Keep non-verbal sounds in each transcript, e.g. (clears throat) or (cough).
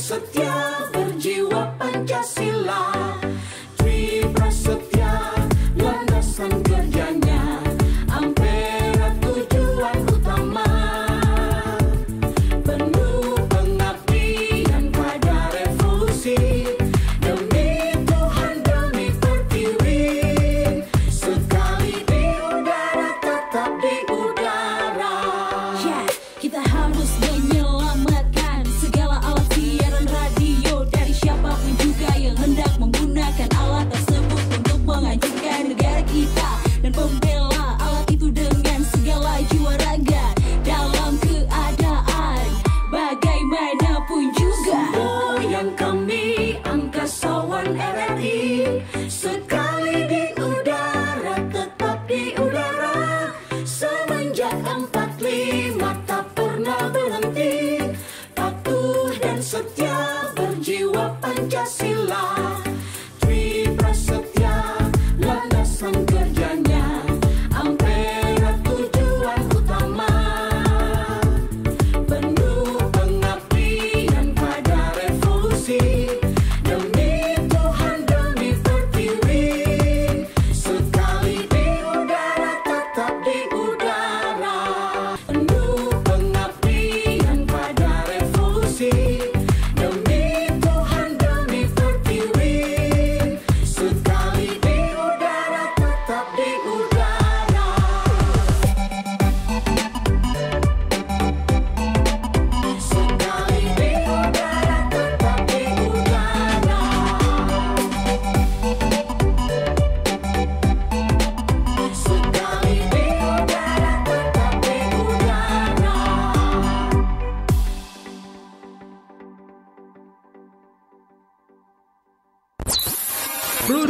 Santiago.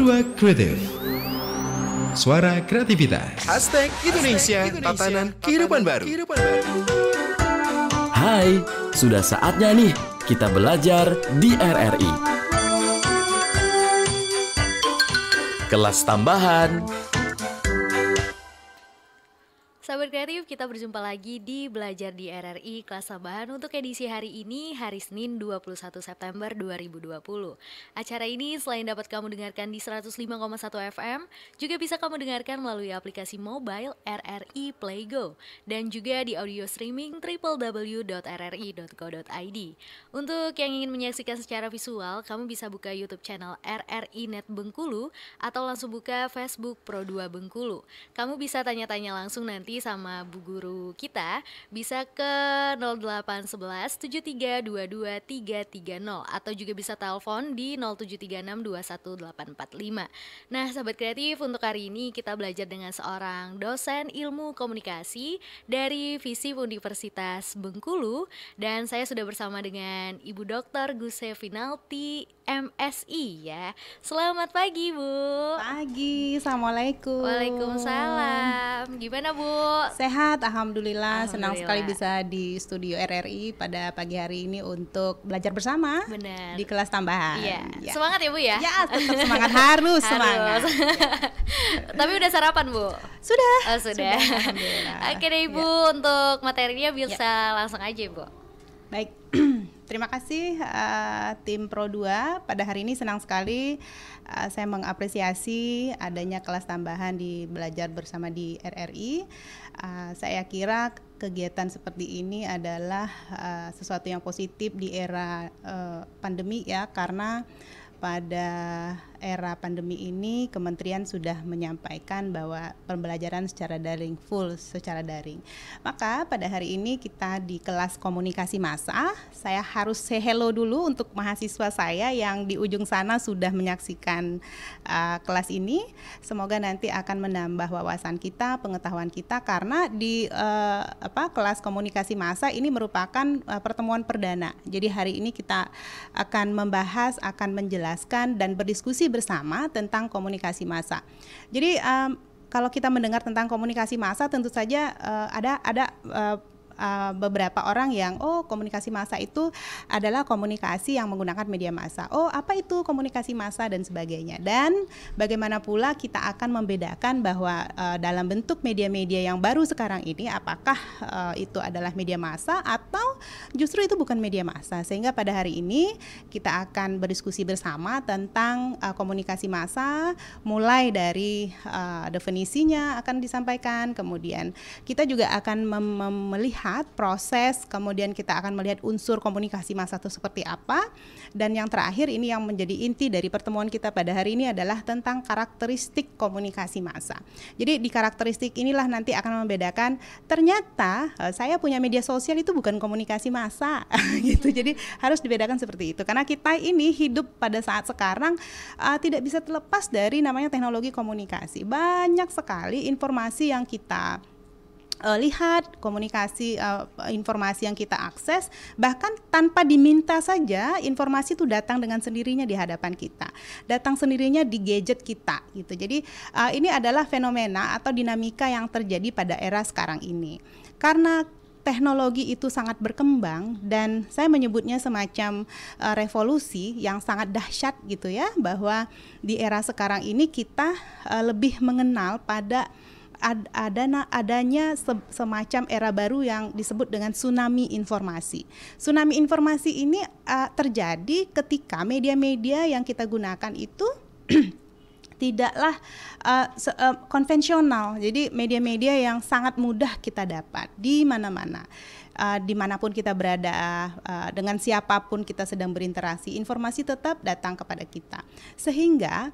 Purwa Kreatif Suara kreativitas Hashtag Indonesia, Indonesia Tatanan, kehidupan, baru. kehidupan Baru Hai, sudah saatnya nih kita belajar di RRI Kelas Tambahan Kreatif, kita berjumpa lagi di Belajar di RRI kelas Sabahan untuk edisi hari ini, hari Senin 21 September 2020. Acara ini selain dapat kamu dengarkan di 105,1 FM, juga bisa kamu dengarkan melalui aplikasi mobile RRI Playgo dan juga di audio streaming www.rri.co.id. Untuk yang ingin menyaksikan secara visual, kamu bisa buka YouTube channel RRI Net Bengkulu atau langsung buka Facebook Pro2 Bengkulu. Kamu bisa tanya-tanya langsung nanti sama sama Bu Guru kita bisa ke 0811 7322 atau juga bisa telepon di 0736218845. Nah, sahabat kreatif, untuk hari ini kita belajar dengan seorang dosen ilmu komunikasi dari Visi Universitas Bengkulu dan saya sudah bersama dengan Ibu Dr. Guse Finalti MSI ya. Selamat pagi Bu. Pagi, assalamualaikum. Waalaikumsalam. Gimana Bu? Sehat, alhamdulillah. alhamdulillah. Senang sekali bisa di studio RRI pada pagi hari ini untuk belajar bersama. Benar. Di kelas tambahan. Iya. Ya. Semangat ya Bu ya. Ya, tetap semangat harus, semangat. (laughs) Tapi udah sarapan Bu? Sudah. Oh, sudah. sudah Oke deh Ibu, ya. untuk materinya ya. bisa ya. langsung aja Bu. Baik, (clears throat) terima kasih uh, tim Pro2. Pada hari ini senang sekali uh, saya mengapresiasi adanya kelas tambahan di belajar bersama di RRI. Uh, eh, saya kira kegiatan seperti ini adalah uh, sesuatu yang positif di era uh, pandemi ya karena pada era pandemi ini kementerian sudah menyampaikan bahwa pembelajaran secara daring full secara daring. Maka pada hari ini kita di kelas komunikasi massa, saya harus say hello dulu untuk mahasiswa saya yang di ujung sana sudah menyaksikan uh, kelas ini. Semoga nanti akan menambah wawasan kita, pengetahuan kita karena di uh, apa kelas komunikasi massa ini merupakan uh, pertemuan perdana. Jadi hari ini kita akan membahas, akan menjelaskan dan berdiskusi bersama tentang komunikasi massa. Jadi um, kalau kita mendengar tentang komunikasi massa tentu saja uh, ada ada uh, Eh, beberapa orang yang oh komunikasi massa itu adalah komunikasi yang menggunakan media massa. Oh, apa itu komunikasi massa dan sebagainya. Dan bagaimana pula kita akan membedakan bahwa uh, dalam bentuk media-media yang baru sekarang ini apakah uh, itu adalah media massa atau justru itu bukan media massa. Sehingga pada hari ini kita akan berdiskusi bersama tentang uh, komunikasi massa mulai dari uh, definisinya akan disampaikan kemudian kita juga akan melihat melihat proses, kemudian kita akan melihat unsur komunikasi masa itu seperti apa, dan yang terakhir ini yang menjadi inti dari pertemuan kita pada hari ini adalah tentang karakteristik komunikasi masa. Jadi di karakteristik inilah nanti akan membedakan ternyata eh, saya punya media sosial itu bukan komunikasi masa (laughs) gitu. Jadi harus dibedakan seperti itu karena kita ini hidup pada saat sekarang uh, tidak bisa terlepas dari namanya teknologi komunikasi. Banyak sekali informasi yang kita uh, lihat komunikasi uh, informasi yang kita akses bahkan tanpa diminta saja informasi itu datang dengan sendirinya di hadapan kita datang sendirinya di gadget kita gitu jadi uh, ini adalah fenomena atau dinamika yang terjadi pada era sekarang ini karena teknologi itu sangat berkembang dan saya menyebutnya semacam uh, revolusi yang sangat dahsyat gitu ya bahwa di era sekarang ini kita uh, lebih mengenal pada ad, adana, adanya se, semacam era baru yang disebut dengan tsunami informasi. Tsunami informasi ini uh, terjadi ketika media-media yang kita gunakan itu (clears throat) tidaklah uh, se, uh, konvensional. Jadi media-media yang sangat mudah kita dapat di mana-mana. Uh, dimanapun kita berada, uh, dengan siapapun kita sedang berinteraksi, informasi tetap datang kepada kita. Sehingga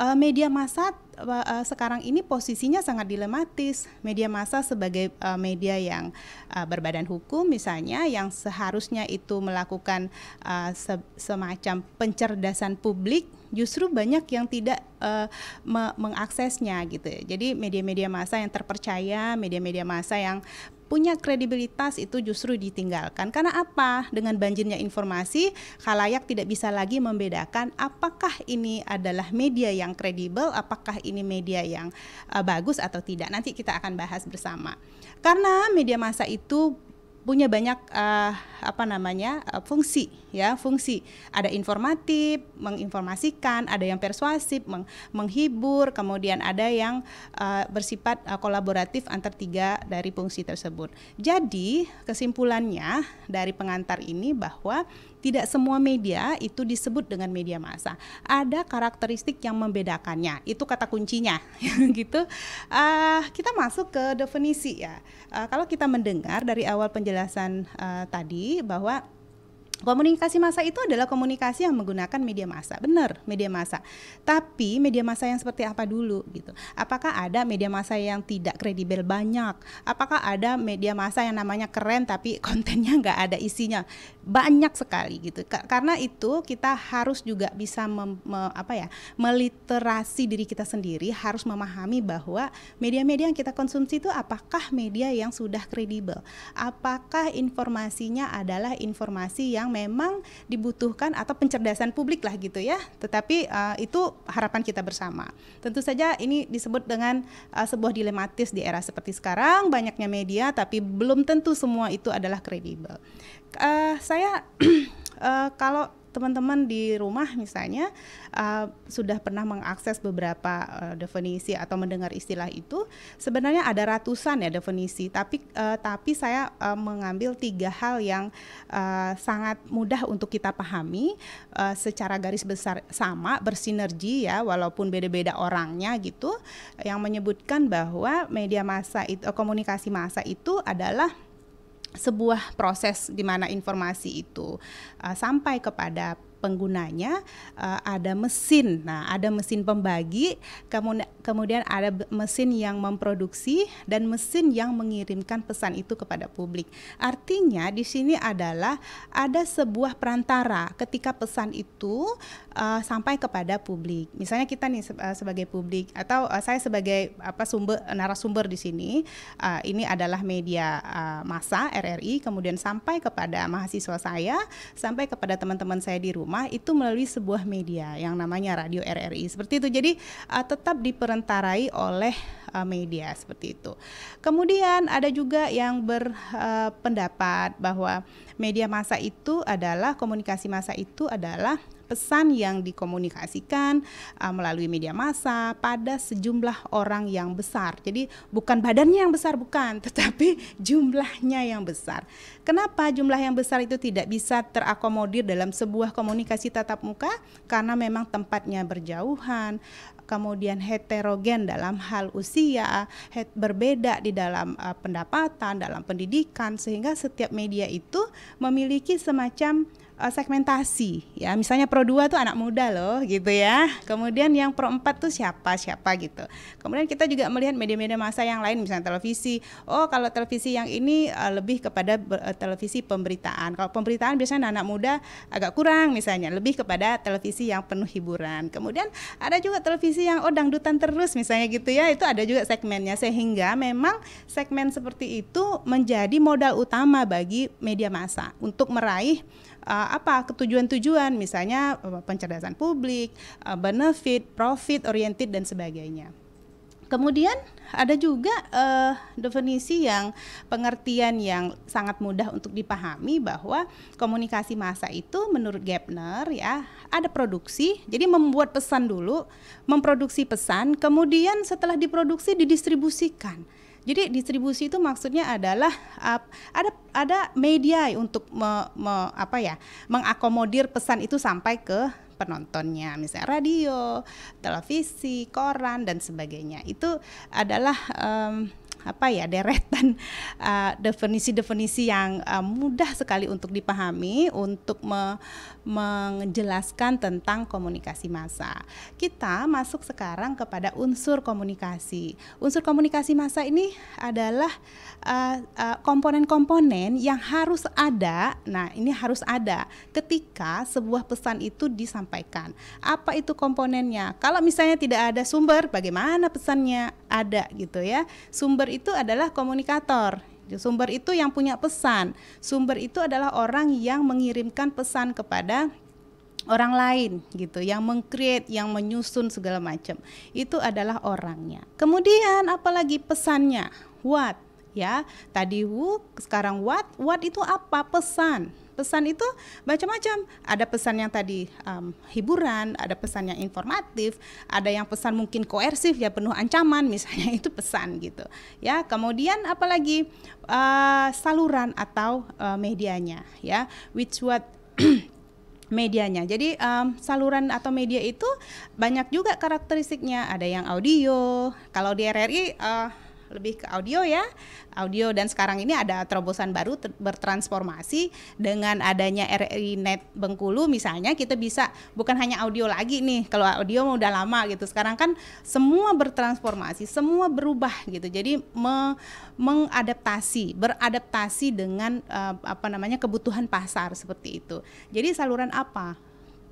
uh, media massa Eh, sekarang ini posisinya sangat dilematis. Media massa sebagai uh, media yang uh, berbadan hukum misalnya yang seharusnya itu melakukan uh, se semacam pencerdasan publik justru banyak yang tidak uh, me mengaksesnya gitu. Ya. Jadi media-media massa yang terpercaya, media-media massa yang punya kredibilitas itu justru ditinggalkan. Karena apa? Dengan banjirnya informasi, khalayak tidak bisa lagi membedakan apakah ini adalah media yang kredibel, apakah ini media yang uh, bagus atau tidak. Nanti kita akan bahas bersama. Karena media massa itu punya banyak uh, apa namanya uh, fungsi ya fungsi ada informatif menginformasikan ada yang persuasif meng menghibur kemudian ada yang uh, bersifat uh, kolaboratif antar tiga dari fungsi tersebut jadi kesimpulannya dari pengantar ini bahwa tidak semua media itu disebut dengan media massa. Ada karakteristik yang membedakannya. Itu kata kuncinya, (laughs) gitu. Uh, kita masuk ke definisi ya. Uh, kalau kita mendengar dari awal penjelasan uh, tadi bahwa Komunikasi massa itu adalah komunikasi yang menggunakan media massa, benar media massa. Tapi media massa yang seperti apa dulu gitu? Apakah ada media massa yang tidak kredibel banyak? Apakah ada media massa yang namanya keren tapi (laughs) kontennya nggak ada isinya? Banyak sekali gitu. Karena itu kita harus juga bisa mem, me, apa ya meliterasi diri kita sendiri, harus memahami bahwa media-media yang kita konsumsi itu apakah media yang sudah kredibel? Apakah informasinya adalah informasi yang yang memang dibutuhkan atau pencerdasan publik lah gitu ya. Tetapi uh, itu harapan kita bersama. Tentu saja ini disebut dengan uh, sebuah dilematis di era seperti sekarang banyaknya media tapi belum tentu semua itu adalah kredibel. Uh, saya uh, (clears throat) kalau teman-teman di rumah misalnya uh, sudah pernah mengakses beberapa uh, definisi atau mendengar istilah itu, sebenarnya ada ratusan ya definisi. Tapi uh, tapi saya uh, mengambil tiga hal yang uh, sangat mudah untuk kita pahami uh, secara garis besar sama bersinergi ya, walaupun beda-beda orangnya gitu, yang menyebutkan bahwa media massa itu komunikasi massa itu adalah sebuah proses di mana informasi itu uh, sampai kepada penggunanya uh, ada mesin. Nah, ada mesin pembagi, kemudian ada mesin yang memproduksi dan mesin yang mengirimkan pesan itu kepada publik. Artinya di sini adalah ada sebuah perantara ketika pesan itu uh, sampai kepada publik. Misalnya kita nih eh, sebagai publik atau uh, saya sebagai apa sumber narasumber di sini, uh, ini adalah media uh, massa RRI kemudian sampai kepada mahasiswa saya, sampai kepada teman-teman saya di rumah rumah itu melalui sebuah media yang namanya radio RRI seperti itu. Jadi uh, tetap diperentarai oleh uh, media seperti itu. Kemudian ada juga yang berpendapat eh, uh, bahwa media massa itu adalah komunikasi massa itu adalah pesan yang dikomunikasikan uh, melalui media massa pada sejumlah orang yang besar. Jadi bukan badannya yang besar bukan, (laughs) tetapi jumlahnya yang besar. Kenapa jumlah yang besar itu tidak bisa terakomodir dalam sebuah komunikasi tatap muka? Karena memang tempatnya berjauhan, kemudian heterogen dalam hal usia, het berbeda di dalam uh, pendapatan, dalam pendidikan sehingga setiap media itu memiliki semacam uh, segmentasi ya misalnya pro 2 tuh anak muda loh gitu ya kemudian yang pro 4 tuh siapa siapa gitu kemudian kita juga melihat media-media masa yang lain misalnya televisi oh kalau televisi yang ini uh, lebih kepada uh, televisi pemberitaan kalau pemberitaan biasanya anak, muda agak kurang misalnya lebih kepada televisi yang penuh hiburan kemudian ada juga televisi yang oh dangdutan terus misalnya gitu ya itu ada juga segmennya sehingga memang segmen seperti itu menjadi modal utama bagi media massa untuk meraih uh, apa ketujuan-tujuan misalnya uh, eh, pencerdasan publik, uh, benefit, profit oriented dan sebagainya. Kemudian ada juga uh, definisi yang pengertian yang sangat mudah untuk dipahami bahwa komunikasi massa itu menurut Gapner ya ada produksi, jadi membuat pesan dulu, memproduksi pesan, kemudian setelah diproduksi didistribusikan. Jadi distribusi itu maksudnya adalah uh, ada ada media untuk me, me, apa ya mengakomodir pesan itu sampai ke penontonnya, misalnya radio, televisi, koran dan sebagainya. Itu adalah um, apa ya deretan (laughs) eh, definisi-definisi uh, yang uh, mudah sekali untuk dipahami untuk me menjelaskan tentang komunikasi massa. Kita masuk sekarang kepada unsur komunikasi. Unsur komunikasi massa ini adalah eh, komponen-komponen uh, uh, komponen -komponen yang harus ada. Nah, ini harus ada ketika sebuah pesan itu disampaikan. Apa itu komponennya? Kalau misalnya tidak ada sumber, bagaimana pesannya? ada gitu ya. Sumber itu adalah komunikator. Sumber itu yang punya pesan. Sumber itu adalah orang yang mengirimkan pesan kepada orang lain gitu yang mengcreate yang menyusun segala macam itu adalah orangnya kemudian apalagi pesannya what ya. Tadi who, sekarang what, what itu apa? Pesan. Pesan itu macam-macam. Ada pesan yang tadi um, hiburan, ada pesan yang informatif, ada yang pesan mungkin koersif ya penuh ancaman (laughs) misalnya itu pesan gitu. Ya, kemudian apalagi uh, saluran atau uh, medianya ya, which what (clears throat) medianya. Jadi um, saluran atau media itu banyak juga karakteristiknya. Ada yang audio. Kalau di RRI uh, eh, lebih ke audio ya. Audio dan sekarang ini ada terobosan baru ter- bertransformasi dengan adanya RRI Net Bengkulu misalnya kita bisa bukan hanya audio lagi nih. Kalau audio mau udah lama gitu. Sekarang kan semua bertransformasi, semua berubah gitu. Jadi me mengadaptasi, beradaptasi dengan uh, apa namanya kebutuhan pasar seperti itu. Jadi saluran apa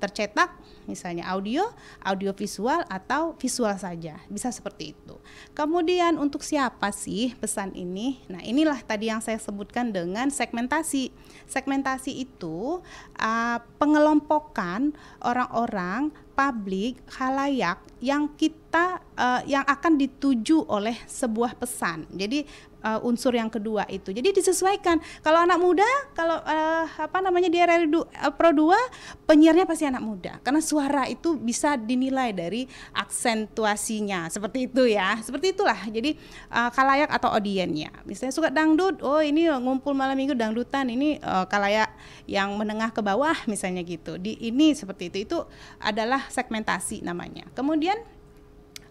tercetak misalnya audio, audio visual atau visual saja. Bisa seperti itu. Kemudian untuk siapa sih pesan ini? Nah, inilah tadi yang saya sebutkan dengan segmentasi. Segmentasi itu uh, pengelompokan orang-orang publik, halayak yang kita uh, yang akan dituju oleh sebuah pesan. Jadi uh, unsur yang kedua itu. Jadi disesuaikan. Kalau anak muda, kalau uh, apa namanya dia RRI uh, Pro 2 penyiarnya pasti anak muda karena suara itu bisa dinilai dari aksentuasinya. Seperti itu ya. Seperti itulah. Jadi uh, kalayak atau audiennya. Misalnya suka dangdut, oh ini ngumpul malam Minggu dangdutan, ini uh, kalayak yang menengah ke bawah misalnya gitu. Di ini seperti itu. Itu adalah segmentasi namanya. Kemudian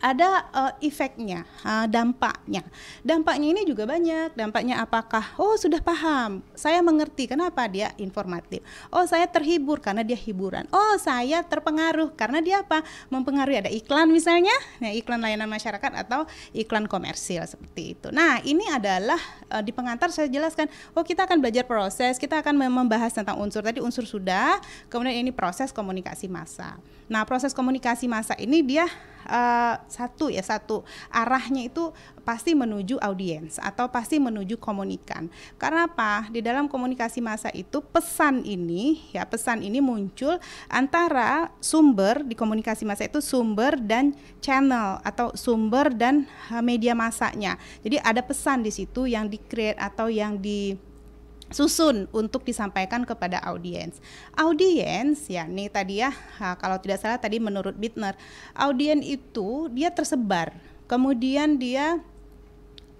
ada uh, efeknya, uh, dampaknya. Dampaknya ini juga banyak. Dampaknya apakah? Oh, sudah paham. Saya mengerti kenapa dia informatif. Oh, saya terhibur karena dia hiburan. Oh, saya terpengaruh karena dia apa? Mempengaruhi ada iklan misalnya, ya iklan layanan masyarakat atau iklan komersil seperti itu. Nah, ini adalah uh, di pengantar saya jelaskan, oh kita akan belajar proses, kita akan membahas tentang unsur tadi unsur sudah, kemudian ini proses komunikasi massa. Nah, proses komunikasi massa ini dia uh, satu ya satu arahnya itu pasti menuju audiens atau pasti menuju komunikan. Karena apa? Di dalam komunikasi massa itu pesan ini ya pesan ini muncul antara sumber di komunikasi massa itu sumber dan channel atau sumber dan eh, media masanya. Jadi ada pesan di situ yang di create atau yang di susun untuk disampaikan kepada audiens. Audiens ya nih tadi ya kalau tidak salah tadi menurut Bittner, audiens itu dia tersebar, kemudian dia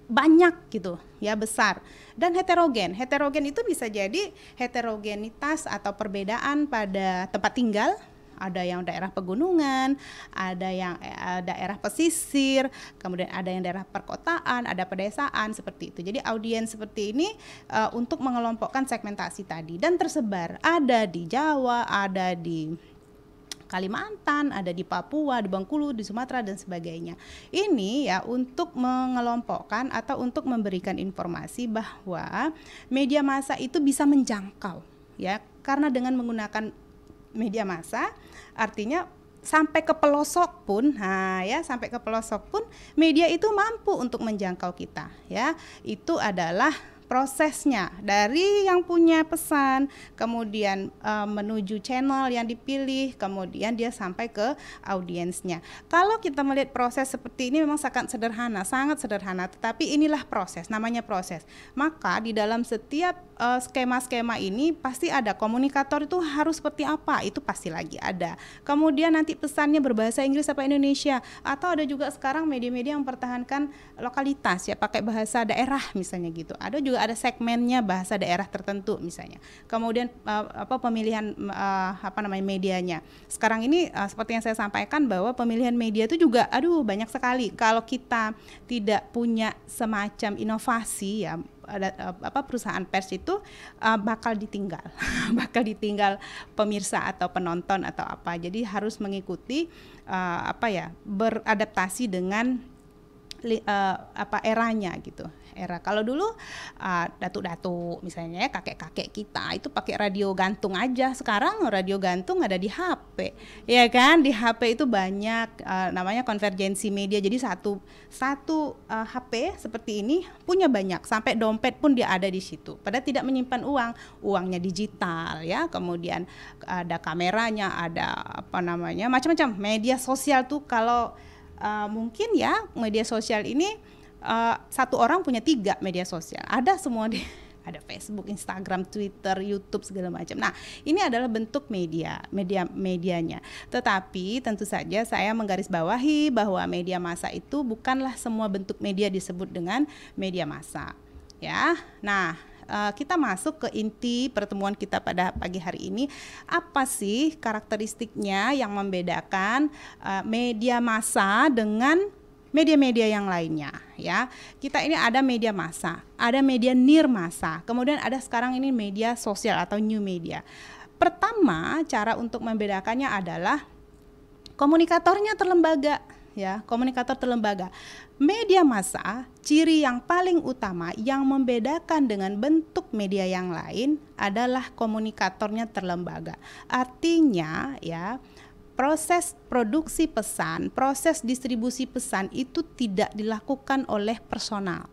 banyak gitu ya besar dan heterogen heterogen itu bisa jadi heterogenitas atau perbedaan pada tempat tinggal ada yang daerah pegunungan, ada yang eh, eh, daerah pesisir, kemudian ada yang daerah perkotaan, ada pedesaan seperti itu. Jadi audiens seperti ini uh, untuk mengelompokkan segmentasi tadi dan tersebar ada di Jawa, ada di Kalimantan, ada di Papua, di Bengkulu, di Sumatera dan sebagainya. Ini ya untuk mengelompokkan atau untuk memberikan informasi bahwa media massa itu bisa menjangkau ya karena dengan menggunakan media massa artinya sampai ke pelosok pun, ha nah ya sampai ke pelosok pun media itu mampu untuk menjangkau kita, ya itu adalah prosesnya dari yang punya pesan kemudian uh, menuju channel yang dipilih kemudian dia sampai ke audiensnya kalau kita melihat proses seperti ini memang sangat sederhana sangat sederhana tetapi inilah proses namanya proses maka di dalam setiap eh, skema-skema uh, ini pasti ada komunikator itu harus seperti apa itu pasti lagi ada kemudian nanti pesannya berbahasa Inggris apa Indonesia atau ada juga sekarang media-media yang mempertahankan lokalitas ya pakai bahasa daerah misalnya gitu ada juga juga ada segmennya bahasa daerah tertentu misalnya. Kemudian uh, apa pemilihan uh, apa namanya medianya. Sekarang ini uh, seperti yang saya sampaikan bahwa pemilihan media itu juga aduh banyak sekali. Kalau kita tidak punya semacam inovasi ya ada apa perusahaan pers itu uh, bakal ditinggal, (laughs) bakal ditinggal pemirsa atau penonton atau apa. Jadi harus mengikuti uh, apa ya beradaptasi dengan li, uh, apa eranya gitu era kalau dulu uh, datu-datu misalnya ya, kakek-kakek kita itu pakai radio gantung aja sekarang radio gantung ada di HP ya kan di HP itu banyak uh, namanya konvergensi media jadi satu satu uh, eh, HP seperti ini punya banyak sampai dompet pun dia ada di situ pada tidak menyimpan uang uangnya digital ya kemudian ada kameranya ada apa namanya macam-macam media sosial tuh kalau Eh, mungkin ya media sosial ini uh, satu orang punya tiga media sosial ada semua di (laughs) ada Facebook, Instagram, Twitter, YouTube segala macam. Nah, ini adalah bentuk media, media medianya. Tetapi tentu saja saya menggarisbawahi bahwa media massa itu bukanlah semua bentuk media disebut dengan media massa. Ya. Nah, Eh, kita masuk ke inti pertemuan kita pada pagi hari ini. Apa sih karakteristiknya yang membedakan uh, media massa dengan media-media yang lainnya ya. Kita ini ada media massa, ada media nir massa, kemudian ada sekarang ini media sosial atau new media. Pertama, cara untuk membedakannya adalah komunikatornya terlembaga ya, komunikator terlembaga. Media massa, ciri yang paling utama yang membedakan dengan bentuk media yang lain adalah komunikatornya terlembaga. Artinya ya, proses produksi pesan, proses distribusi pesan itu tidak dilakukan oleh personal.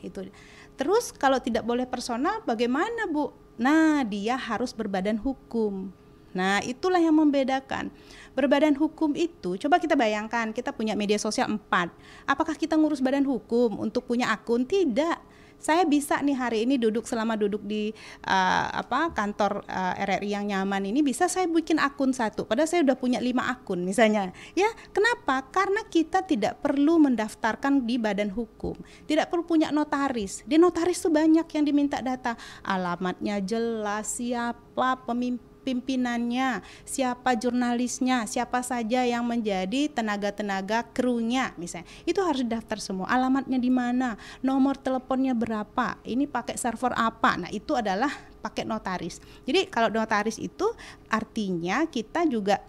Itu. Terus kalau tidak boleh personal bagaimana, Bu? Nah, dia harus berbadan hukum Nah, itulah yang membedakan. Berbadan hukum itu, coba kita bayangkan, kita punya media sosial empat Apakah kita ngurus badan hukum untuk punya akun? Tidak saya bisa nih hari ini duduk selama duduk di uh, apa kantor uh, eh, RRI yang nyaman ini bisa saya bikin akun satu padahal saya udah punya lima akun misalnya ya kenapa karena kita tidak perlu mendaftarkan di badan hukum tidak perlu punya notaris di notaris tuh banyak yang diminta data alamatnya jelas siapa pemimpin pimpinannya, siapa jurnalisnya, siapa saja yang menjadi tenaga-tenaga krunya misalnya. Itu harus daftar semua. Alamatnya di mana, nomor teleponnya berapa, ini pakai server apa. Nah, itu adalah pakai notaris. Jadi kalau notaris itu artinya kita juga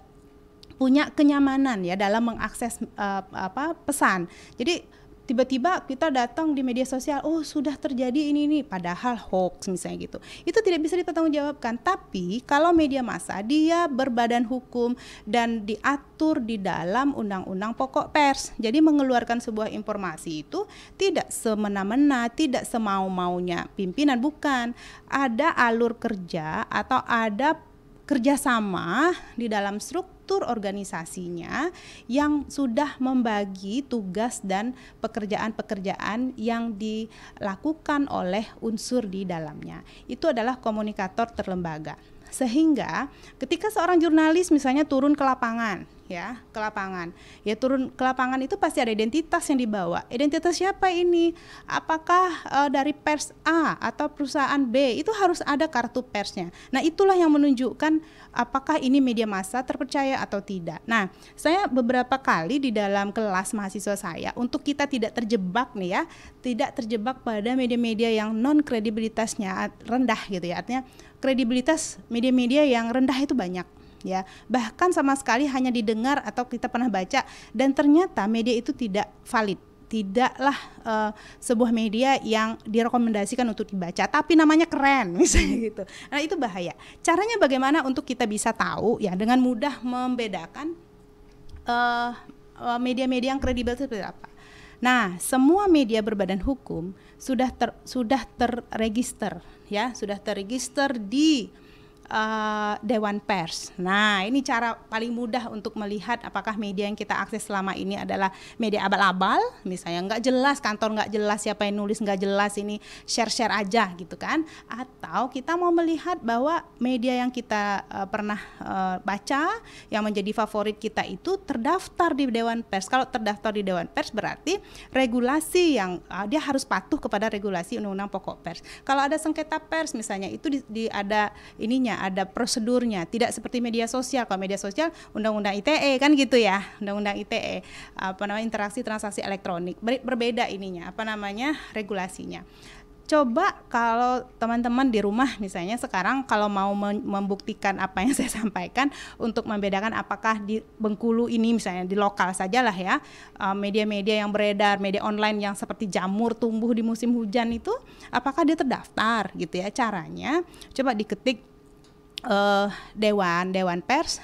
punya kenyamanan ya dalam mengakses uh, apa pesan. Jadi tiba-tiba kita datang di media sosial, oh sudah terjadi ini ini, padahal hoax misalnya gitu. Itu tidak bisa dipertanggungjawabkan. Tapi kalau media massa dia berbadan hukum dan diatur di dalam undang-undang pokok pers. Jadi mengeluarkan sebuah informasi itu tidak semena-mena, tidak semau-maunya pimpinan, bukan. Ada alur kerja atau ada kerjasama di dalam struk struktur organisasinya yang sudah membagi tugas dan pekerjaan-pekerjaan yang dilakukan oleh unsur di dalamnya. Itu adalah komunikator terlembaga sehingga ketika seorang jurnalis misalnya turun ke lapangan ya ke lapangan ya turun ke lapangan itu pasti ada identitas yang dibawa identitas siapa ini apakah e, dari pers A atau perusahaan B itu harus ada kartu persnya nah itulah yang menunjukkan apakah ini media massa terpercaya atau tidak. Nah, saya beberapa kali di dalam kelas mahasiswa saya untuk kita tidak terjebak nih ya, tidak terjebak pada media-media yang non kredibilitasnya rendah gitu ya. Artinya kredibilitas media-media yang rendah itu banyak ya. Bahkan sama sekali hanya didengar atau kita pernah baca dan ternyata media itu tidak valid tidaklah uh, sebuah media yang direkomendasikan untuk dibaca tapi namanya keren (laughs) misalnya gitu. Nah, itu bahaya. Caranya bagaimana untuk kita bisa tahu ya dengan mudah membedakan media eh, eh, media-media yang kredibel seperti apa. Nah, semua media berbadan hukum sudah ter, sudah terregister ya, sudah terregister di uh, dewan pers. Nah, ini cara paling mudah untuk melihat apakah media yang kita akses selama ini adalah media abal-abal, misalnya nggak jelas kantor nggak jelas siapa yang nulis nggak jelas ini share-share aja gitu kan? Atau kita mau melihat bahwa media yang kita uh, pernah uh, baca yang menjadi favorit kita itu terdaftar di dewan pers. Kalau terdaftar di dewan pers berarti regulasi yang uh, dia harus patuh kepada regulasi undang-undang pokok pers. Kalau ada sengketa pers misalnya itu di, di ada ininya ada prosedurnya. Tidak seperti media sosial. Kalau media sosial undang-undang ITE kan gitu ya, undang-undang ITE apa namanya interaksi transaksi elektronik. Ber berbeda ininya, apa namanya regulasinya coba kalau teman-teman di rumah misalnya sekarang kalau mau membuktikan apa yang (laughs) saya sampaikan untuk membedakan apakah di Bengkulu ini misalnya di lokal sajalah ya eh, media-media yang beredar media online yang seperti jamur tumbuh di musim hujan itu apakah dia terdaftar gitu ya caranya coba diketik uh, dewan dewanpers.or.id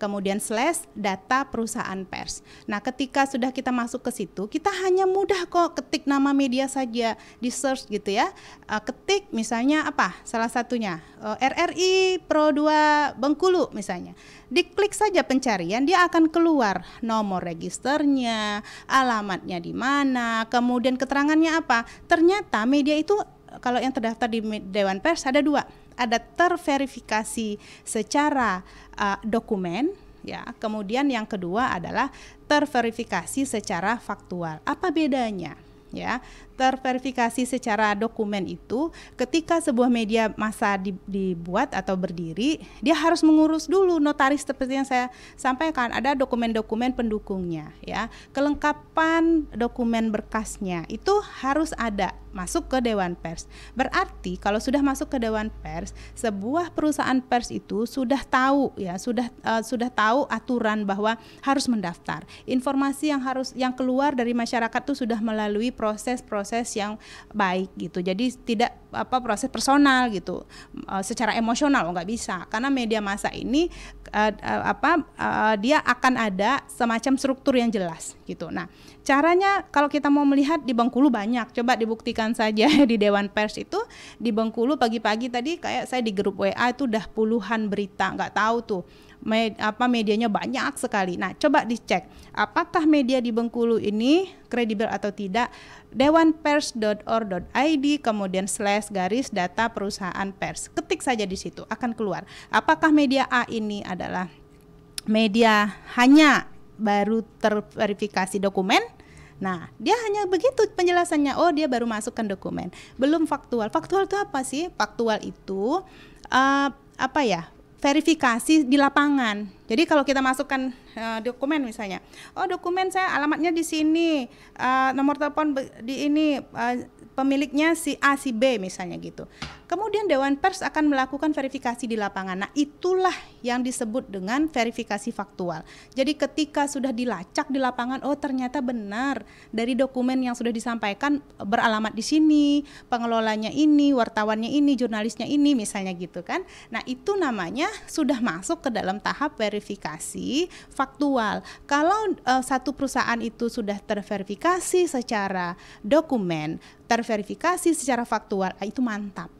kemudian slash data perusahaan pers. Nah, ketika sudah kita masuk ke situ, kita hanya mudah kok ketik nama media saja di search gitu ya. Eh, ketik misalnya apa? Salah satunya eh, RRI Pro 2 Bengkulu misalnya. Diklik saja pencarian, dia akan keluar nomor registernya, alamatnya di mana, kemudian keterangannya apa. Ternyata media itu kalau yang terdaftar di Dewan Pers ada dua, ada terverifikasi secara uh, dokumen, ya. Kemudian yang kedua adalah terverifikasi secara faktual. Apa bedanya? Ya, terverifikasi secara dokumen itu ketika sebuah media massa dibuat atau berdiri, dia harus mengurus dulu notaris seperti yang saya sampaikan ada dokumen-dokumen pendukungnya ya. Kelengkapan dokumen berkasnya itu harus ada masuk ke dewan pers. Berarti kalau sudah masuk ke dewan pers, sebuah perusahaan pers itu sudah tahu ya, sudah uh, sudah tahu aturan bahwa harus mendaftar. Informasi yang harus yang keluar dari masyarakat itu sudah melalui proses-proses proses yang baik gitu jadi tidak apa proses personal gitu uh, secara emosional nggak bisa karena media masa ini uh, uh, apa uh, dia akan ada semacam struktur yang jelas gitu nah caranya kalau kita mau melihat di Bengkulu banyak coba dibuktikan saja (laughs) di Dewan Pers itu di Bengkulu pagi-pagi tadi kayak saya di grup WA itu udah puluhan berita nggak tahu tuh med, apa medianya banyak sekali. Nah, coba dicek apakah media di Bengkulu ini kredibel atau tidak. dewanpers.or.id kemudian slash garis data perusahaan pers. Ketik saja di situ akan keluar. Apakah media A ini adalah media hanya baru terverifikasi dokumen? Nah, dia hanya begitu penjelasannya. Oh, dia baru masukkan dokumen, belum faktual. Faktual itu apa sih? Faktual itu uh, apa ya? verifikasi di lapangan. Jadi kalau kita masukkan uh, dokumen misalnya, oh dokumen saya alamatnya di sini, uh, nomor telepon di ini, uh, pemiliknya si A si B misalnya gitu. Kemudian Dewan Pers akan melakukan verifikasi di lapangan. Nah, itulah yang disebut dengan verifikasi faktual. Jadi ketika sudah dilacak di lapangan, oh ternyata benar dari dokumen yang sudah disampaikan beralamat di sini, pengelolanya ini, wartawannya ini, jurnalisnya ini, misalnya gitu kan. Nah, itu namanya sudah masuk ke dalam tahap verifikasi faktual. Kalau uh, satu perusahaan itu sudah terverifikasi secara dokumen, terverifikasi secara faktual, ah, itu mantap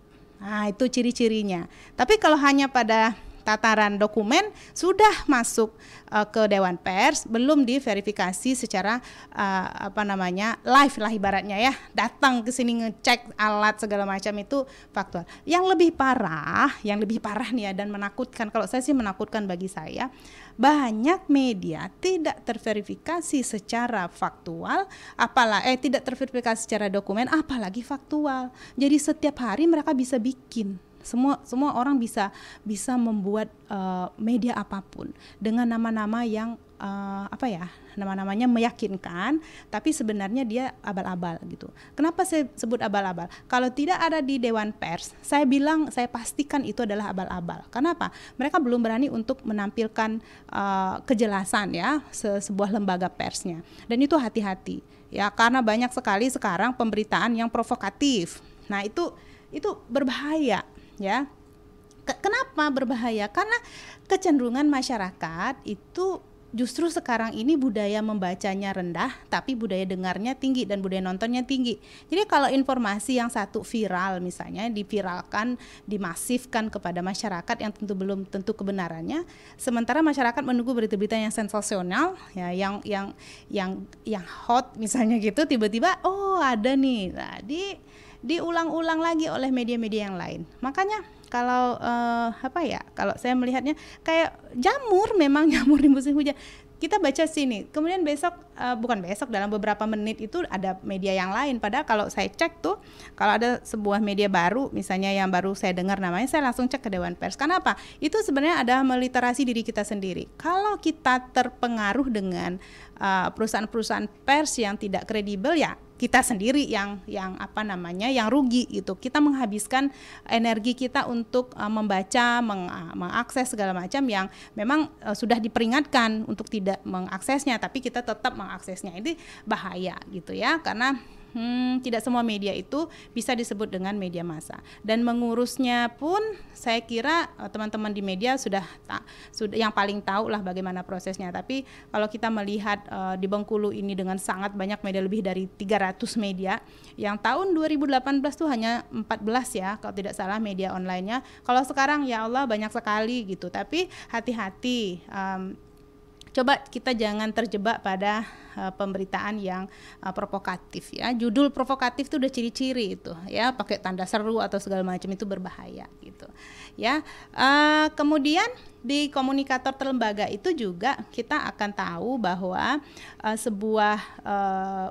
Nah, itu ciri-cirinya. Tapi kalau hanya pada tataran dokumen sudah masuk uh, ke Dewan Pers, belum diverifikasi secara uh, apa namanya live lah ibaratnya ya, datang ke sini ngecek alat segala macam itu faktual. Yang lebih parah, yang lebih parah nih ya dan menakutkan kalau saya sih menakutkan bagi saya, banyak media tidak terverifikasi secara faktual, apalah eh tidak terverifikasi secara dokumen, apalagi faktual. Jadi setiap hari mereka bisa bikin semua semua orang bisa bisa membuat uh, media apapun dengan nama-nama yang uh, apa ya nama-namanya meyakinkan tapi sebenarnya dia abal-abal gitu kenapa saya sebut abal-abal kalau tidak ada di dewan pers saya bilang saya pastikan itu adalah abal-abal kenapa mereka belum berani untuk menampilkan uh, kejelasan ya se sebuah lembaga persnya dan itu hati-hati ya karena banyak sekali sekarang pemberitaan yang provokatif nah itu itu berbahaya ya kenapa berbahaya? Karena kecenderungan masyarakat itu justru sekarang ini budaya membacanya rendah, tapi budaya dengarnya tinggi dan budaya nontonnya tinggi. Jadi kalau informasi yang satu viral misalnya diviralkan, dimasifkan kepada masyarakat yang tentu belum tentu kebenarannya, sementara masyarakat menunggu berita-berita yang sensasional, ya yang yang yang yang hot misalnya gitu, tiba-tiba oh ada nih, tadi nah, diulang-ulang lagi oleh media-media yang lain. Makanya kalau uh, apa ya? Kalau saya melihatnya kayak jamur memang (laughs) jamur di musim hujan. Kita baca sini, kemudian besok uh, bukan besok dalam beberapa menit itu ada media yang lain. Padahal kalau saya cek tuh kalau ada sebuah media baru misalnya yang baru saya dengar namanya saya langsung cek ke dewan pers. Kenapa? Itu sebenarnya ada meliterasi diri kita sendiri. Kalau kita terpengaruh dengan eh, perusahaan-perusahaan pers yang tidak kredibel ya kita sendiri yang yang apa namanya yang rugi gitu kita menghabiskan energi kita untuk uh, membaca meng, uh, mengakses segala macam yang memang uh, sudah diperingatkan untuk tidak mengaksesnya tapi kita tetap mengaksesnya ini bahaya gitu ya karena hmm, tidak semua media itu bisa disebut dengan media massa dan mengurusnya pun saya kira eh, teman-teman di media sudah tak sudah yang paling tahu lah bagaimana prosesnya tapi kalau kita melihat uh, di Bengkulu ini dengan sangat banyak media lebih dari 300 media yang tahun 2018 tuh hanya 14 ya kalau tidak salah media onlinenya kalau sekarang ya Allah banyak sekali gitu tapi hati-hati coba kita jangan terjebak pada uh, pemberitaan yang uh, provokatif ya. Judul provokatif itu udah ciri-ciri itu ya, pakai tanda seru atau segala macam itu berbahaya gitu. Ya. Uh, kemudian di komunikator terlembaga itu juga kita akan tahu bahwa uh, sebuah uh,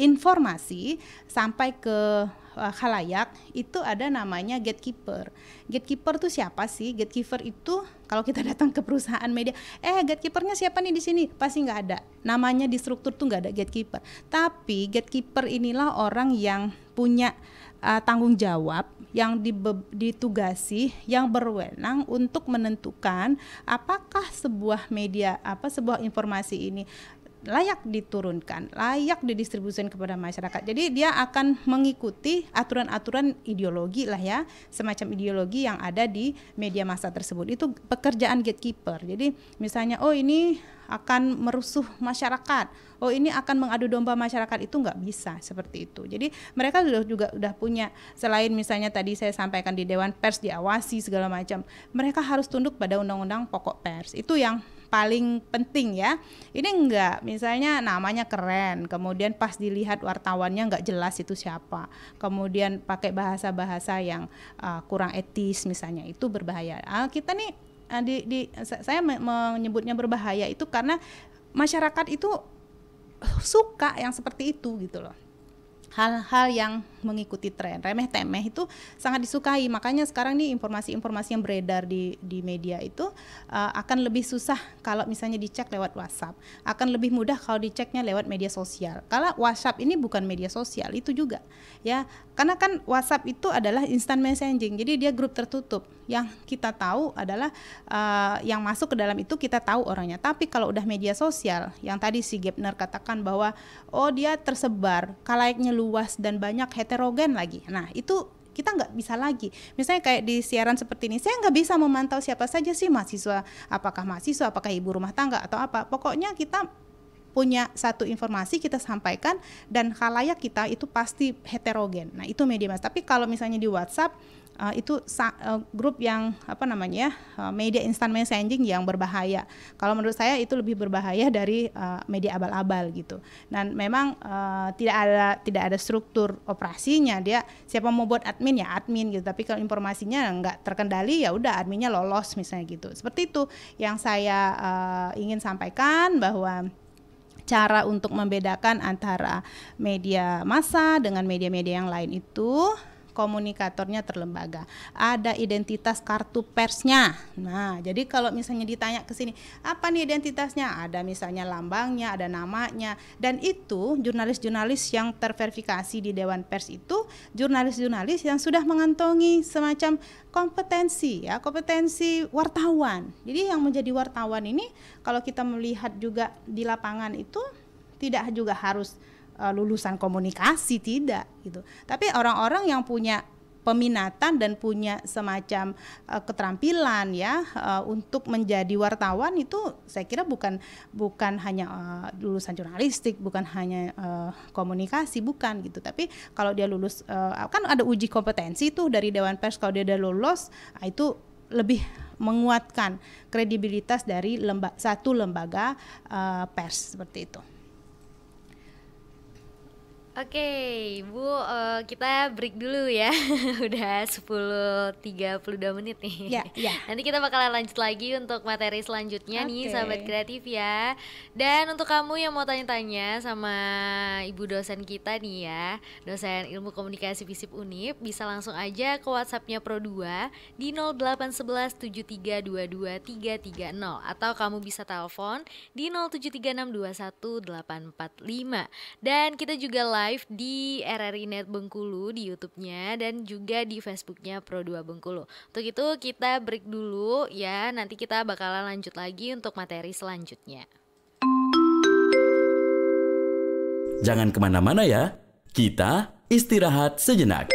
informasi sampai ke uh, khalayak itu ada namanya gatekeeper. Gatekeeper tuh siapa sih? Gatekeeper itu kalau kita (laughs) datang ke perusahaan media, eh gatekeepernya siapa nih di sini? Pasti nggak ada. Namanya di struktur tuh nggak ada gatekeeper. Tapi gatekeeper inilah orang yang punya uh, tanggung jawab yang ditugasi yang berwenang untuk menentukan apakah sebuah media apa sebuah informasi ini layak diturunkan, layak didistribusikan kepada masyarakat. Jadi dia akan mengikuti aturan-aturan ideologi lah ya, semacam ideologi yang ada di media massa tersebut. Itu pekerjaan gatekeeper. Jadi misalnya oh ini akan merusuh masyarakat, oh ini akan mengadu domba masyarakat itu nggak bisa seperti itu. Jadi mereka sudah juga sudah punya selain misalnya tadi saya sampaikan di Dewan Pers diawasi segala macam, mereka harus tunduk pada undang-undang pokok pers. Itu yang paling penting ya. Ini enggak, misalnya namanya keren, kemudian pas dilihat wartawannya enggak jelas itu siapa. Kemudian pakai bahasa-bahasa yang uh, kurang etis misalnya itu berbahaya. Uh, kita nih uh, di, di saya menyebutnya berbahaya itu karena masyarakat itu suka yang seperti itu gitu loh hal-hal yang mengikuti tren remeh temeh itu sangat disukai makanya sekarang nih informasi-informasi yang beredar di di media itu uh, akan lebih susah kalau misalnya dicek lewat WhatsApp akan lebih mudah kalau diceknya lewat media sosial kalau WhatsApp ini bukan media sosial itu juga ya karena kan WhatsApp itu adalah instant messaging jadi dia grup tertutup yang kita tahu adalah uh, yang masuk ke dalam itu kita tahu orangnya tapi kalau udah media sosial yang tadi si Gebner katakan bahwa oh dia tersebar kalaiknya luas dan banyak heterogenis heterogen lagi. Nah itu kita nggak bisa lagi. Misalnya kayak di siaran seperti ini, saya nggak bisa memantau siapa saja sih mahasiswa, apakah mahasiswa, apakah ibu rumah tangga atau apa. Pokoknya kita punya satu informasi kita sampaikan dan khalayak kita itu pasti heterogen. Nah itu media mas. Tapi kalau misalnya di WhatsApp uh, itu uh, grup yang apa namanya uh, media instant messaging yang berbahaya. Kalau menurut saya itu lebih berbahaya dari uh, media abal-abal gitu. Dan memang uh, tidak ada tidak ada struktur operasinya dia siapa mau buat admin ya admin gitu. Tapi kalau informasinya nggak terkendali ya udah adminnya lolos misalnya gitu. Seperti itu yang saya uh, ingin sampaikan bahwa cara untuk membedakan antara media massa dengan media-media yang lain itu komunikatornya terlembaga, ada identitas kartu persnya. Nah, jadi kalau misalnya ditanya ke sini, apa nih identitasnya? Ada misalnya lambangnya, ada namanya, dan itu jurnalis-jurnalis yang terverifikasi di Dewan Pers itu jurnalis-jurnalis yang sudah mengantongi semacam kompetensi ya, kompetensi wartawan. Jadi yang menjadi wartawan ini kalau kita melihat juga di lapangan itu tidak juga harus uh, lulusan komunikasi tidak gitu. Tapi orang-orang yang punya peminatan dan punya semacam uh, keterampilan ya uh, untuk menjadi wartawan itu saya kira bukan bukan hanya uh, lulusan jurnalistik bukan hanya uh, komunikasi bukan gitu tapi kalau dia lulus uh, kan ada uji kompetensi tuh dari dewan pers kalau dia udah lulus ah, itu lebih menguatkan kredibilitas dari lemba, satu lembaga uh, pers seperti itu. Oke, okay, Bu, uh, kita break dulu ya. (laughs) Udah 10.32 menit nih. Ya, yeah, yeah. Nanti kita bakalan lanjut lagi untuk materi selanjutnya okay. nih, sahabat kreatif ya. Dan untuk kamu yang mau tanya-tanya sama ibu dosen kita nih ya, dosen Ilmu Komunikasi fisip Unip, bisa langsung aja ke WhatsApp-nya Pro 2 di 08117322330 atau kamu bisa telepon di lima. Dan kita juga live di RRI Net Bengkulu di YouTube-nya dan juga di Facebook-nya Pro2 Bengkulu. Untuk itu kita break dulu ya, nanti kita bakalan lanjut lagi untuk materi selanjutnya. Jangan kemana-mana ya, kita istirahat sejenak.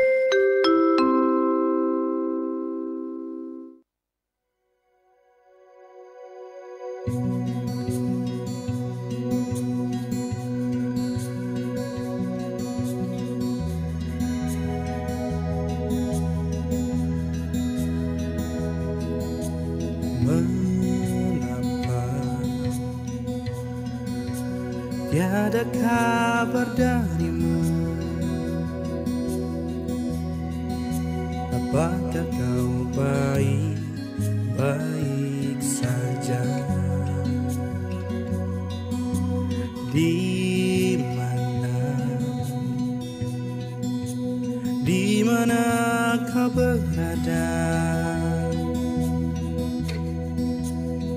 di mana kau berada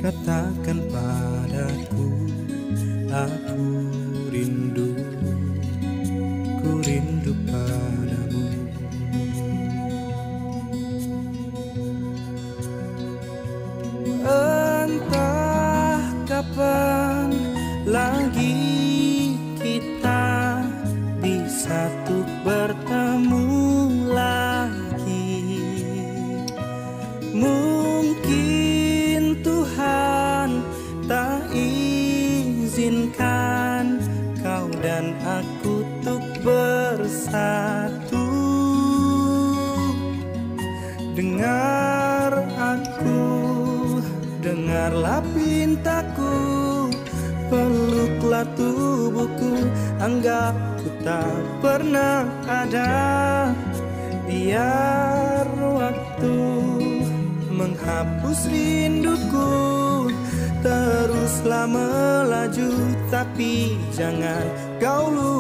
katakan padaku aku tubuhku Anggap ku tak pernah ada Biar waktu menghapus rinduku Teruslah melaju tapi jangan kau lupa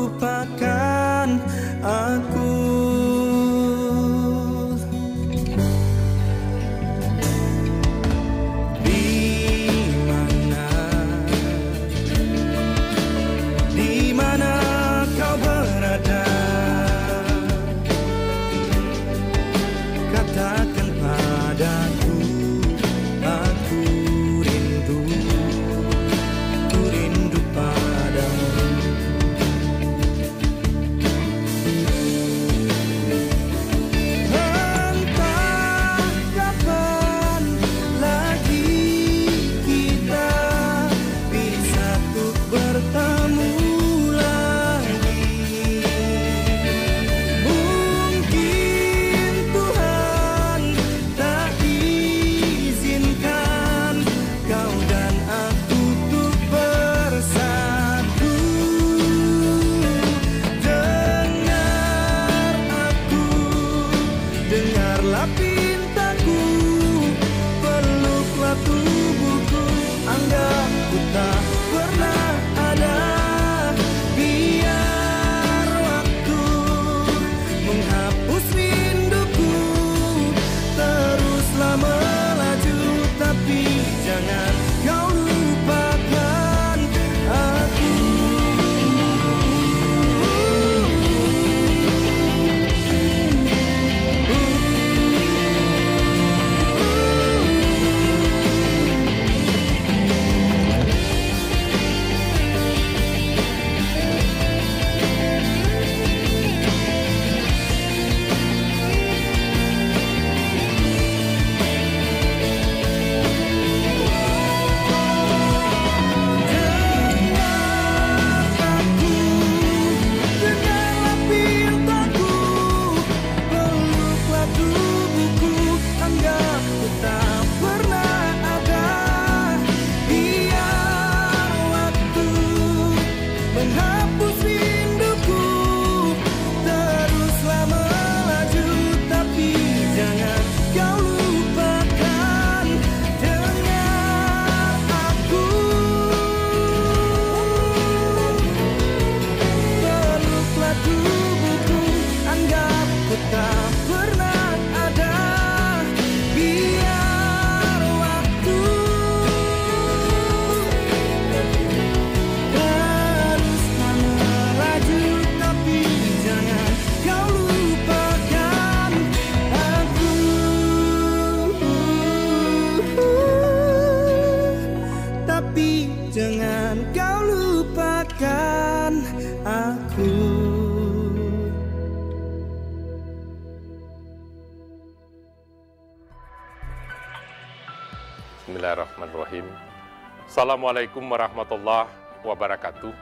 Assalamualaikum warahmatullahi wabarakatuh.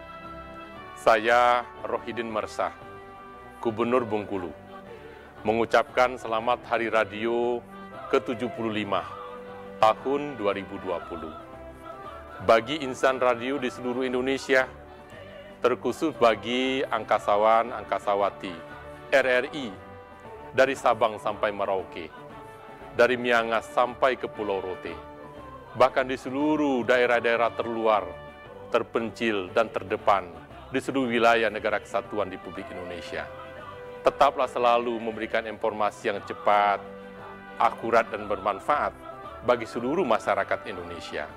Saya Rohidin Mersah, Gubernur Bengkulu, mengucapkan selamat Hari Radio ke-75 tahun 2020. Bagi insan radio di seluruh Indonesia, terkhusus bagi angkasawan, angkasawati, RRI, dari Sabang sampai Merauke, dari Miangas sampai ke Pulau Rote, bahkan di seluruh daerah-daerah terluar, terpencil, dan terdepan di seluruh wilayah negara kesatuan Republik Indonesia. Tetaplah selalu memberikan informasi yang cepat, akurat, dan bermanfaat bagi seluruh masyarakat Indonesia.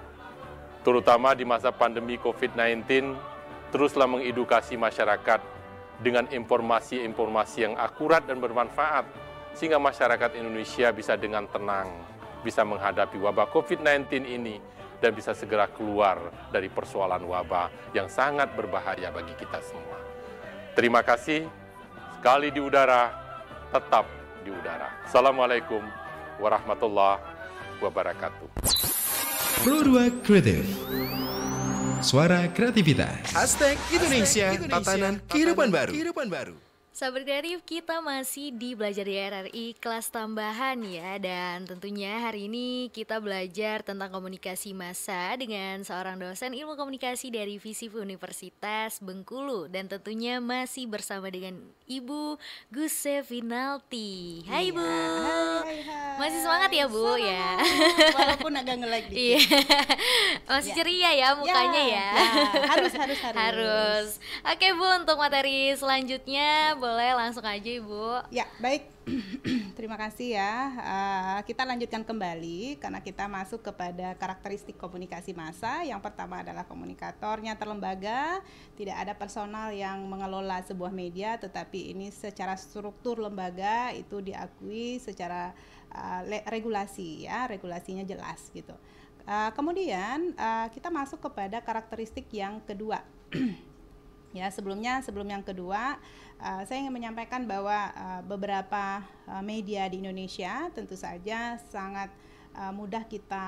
Terutama di masa pandemi COVID-19, teruslah mengedukasi masyarakat dengan informasi-informasi yang akurat dan bermanfaat, sehingga masyarakat Indonesia bisa dengan tenang bisa menghadapi wabah COVID-19 ini dan bisa segera keluar dari persoalan wabah yang sangat berbahaya bagi kita semua. Terima kasih. Sekali di udara, tetap di udara. Assalamualaikum warahmatullahi wabarakatuh. 2 Kreatif Suara kreativitas. Hashtag Indonesia, Indonesia tatanan kehidupan baru. Kehidupan baru. Sahabat kreatif, kita masih di Belajar di RRI kelas tambahan ya Dan tentunya hari ini kita belajar tentang komunikasi massa Dengan seorang dosen ilmu komunikasi dari Visi Universitas Bengkulu Dan tentunya masih bersama dengan Ibu Guse Finalti Hai Ibu iya, ya, Masih semangat ya Bu ya Walaupun agak ngelag dikit iya. Masih ya. ceria ya mukanya ya, ya. ya. Harus, harus, harus Harus Oke Bu, untuk materi selanjutnya boleh langsung aja Ibu. Ya, baik. (clears throat) Terima kasih ya. Uh, kita lanjutkan kembali karena kita masuk kepada karakteristik komunikasi massa. Yang pertama adalah komunikatornya terlembaga, tidak ada personal yang mengelola sebuah media, tetapi ini secara struktur lembaga itu diakui secara uh, regulasi ya, regulasinya jelas gitu. Uh, kemudian uh, kita masuk kepada karakteristik yang kedua. (clears throat) Ya, sebelumnya sebelum yang kedua, uh, saya ingin menyampaikan bahwa uh, beberapa uh, media di Indonesia tentu saja sangat uh, mudah kita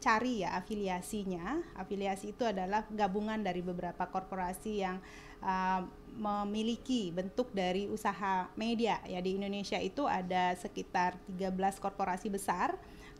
cari ya afiliasinya. Afiliasi itu adalah gabungan dari beberapa korporasi yang uh, memiliki bentuk dari usaha media. Ya di Indonesia itu ada sekitar 13 korporasi besar.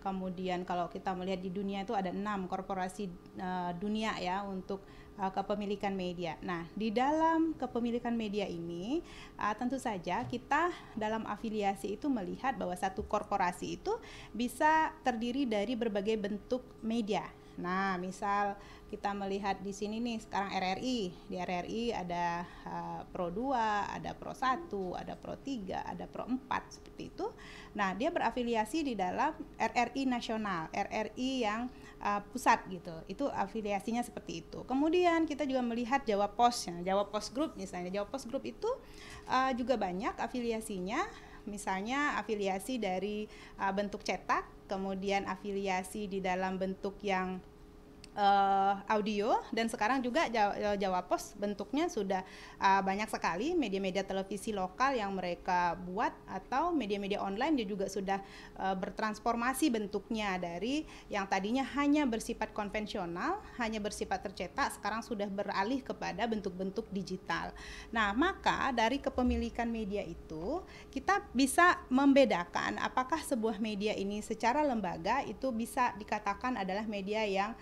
Kemudian kalau kita melihat di dunia itu ada enam korporasi uh, dunia ya untuk uh, kepemilikan media. Nah, di dalam kepemilikan media ini uh, tentu saja kita dalam afiliasi itu melihat bahwa satu korporasi itu bisa terdiri dari berbagai bentuk media. Nah, misal kita melihat di sini nih sekarang RRI. Di RRI ada uh, Pro 2, ada Pro 1, ada Pro 3, ada Pro 4 seperti itu. Nah, dia berafiliasi di dalam RRI nasional, RRI yang uh, pusat gitu. Itu afiliasinya seperti itu. Kemudian kita juga melihat Jawa Posnya, Jawa Pos Group misalnya. Jawa Pos Group itu uh, juga banyak afiliasinya. Misalnya afiliasi dari uh, bentuk cetak, kemudian afiliasi di dalam bentuk yang uh, audio dan sekarang juga Jawa, eh, Jawa Pos bentuknya sudah uh, banyak sekali media-media televisi lokal yang mereka buat atau media-media online dia juga sudah uh, bertransformasi bentuknya dari yang tadinya hanya bersifat konvensional, hanya bersifat tercetak sekarang sudah beralih kepada bentuk-bentuk digital. Nah, maka dari kepemilikan media itu kita bisa membedakan apakah sebuah media ini secara lembaga itu bisa dikatakan adalah media yang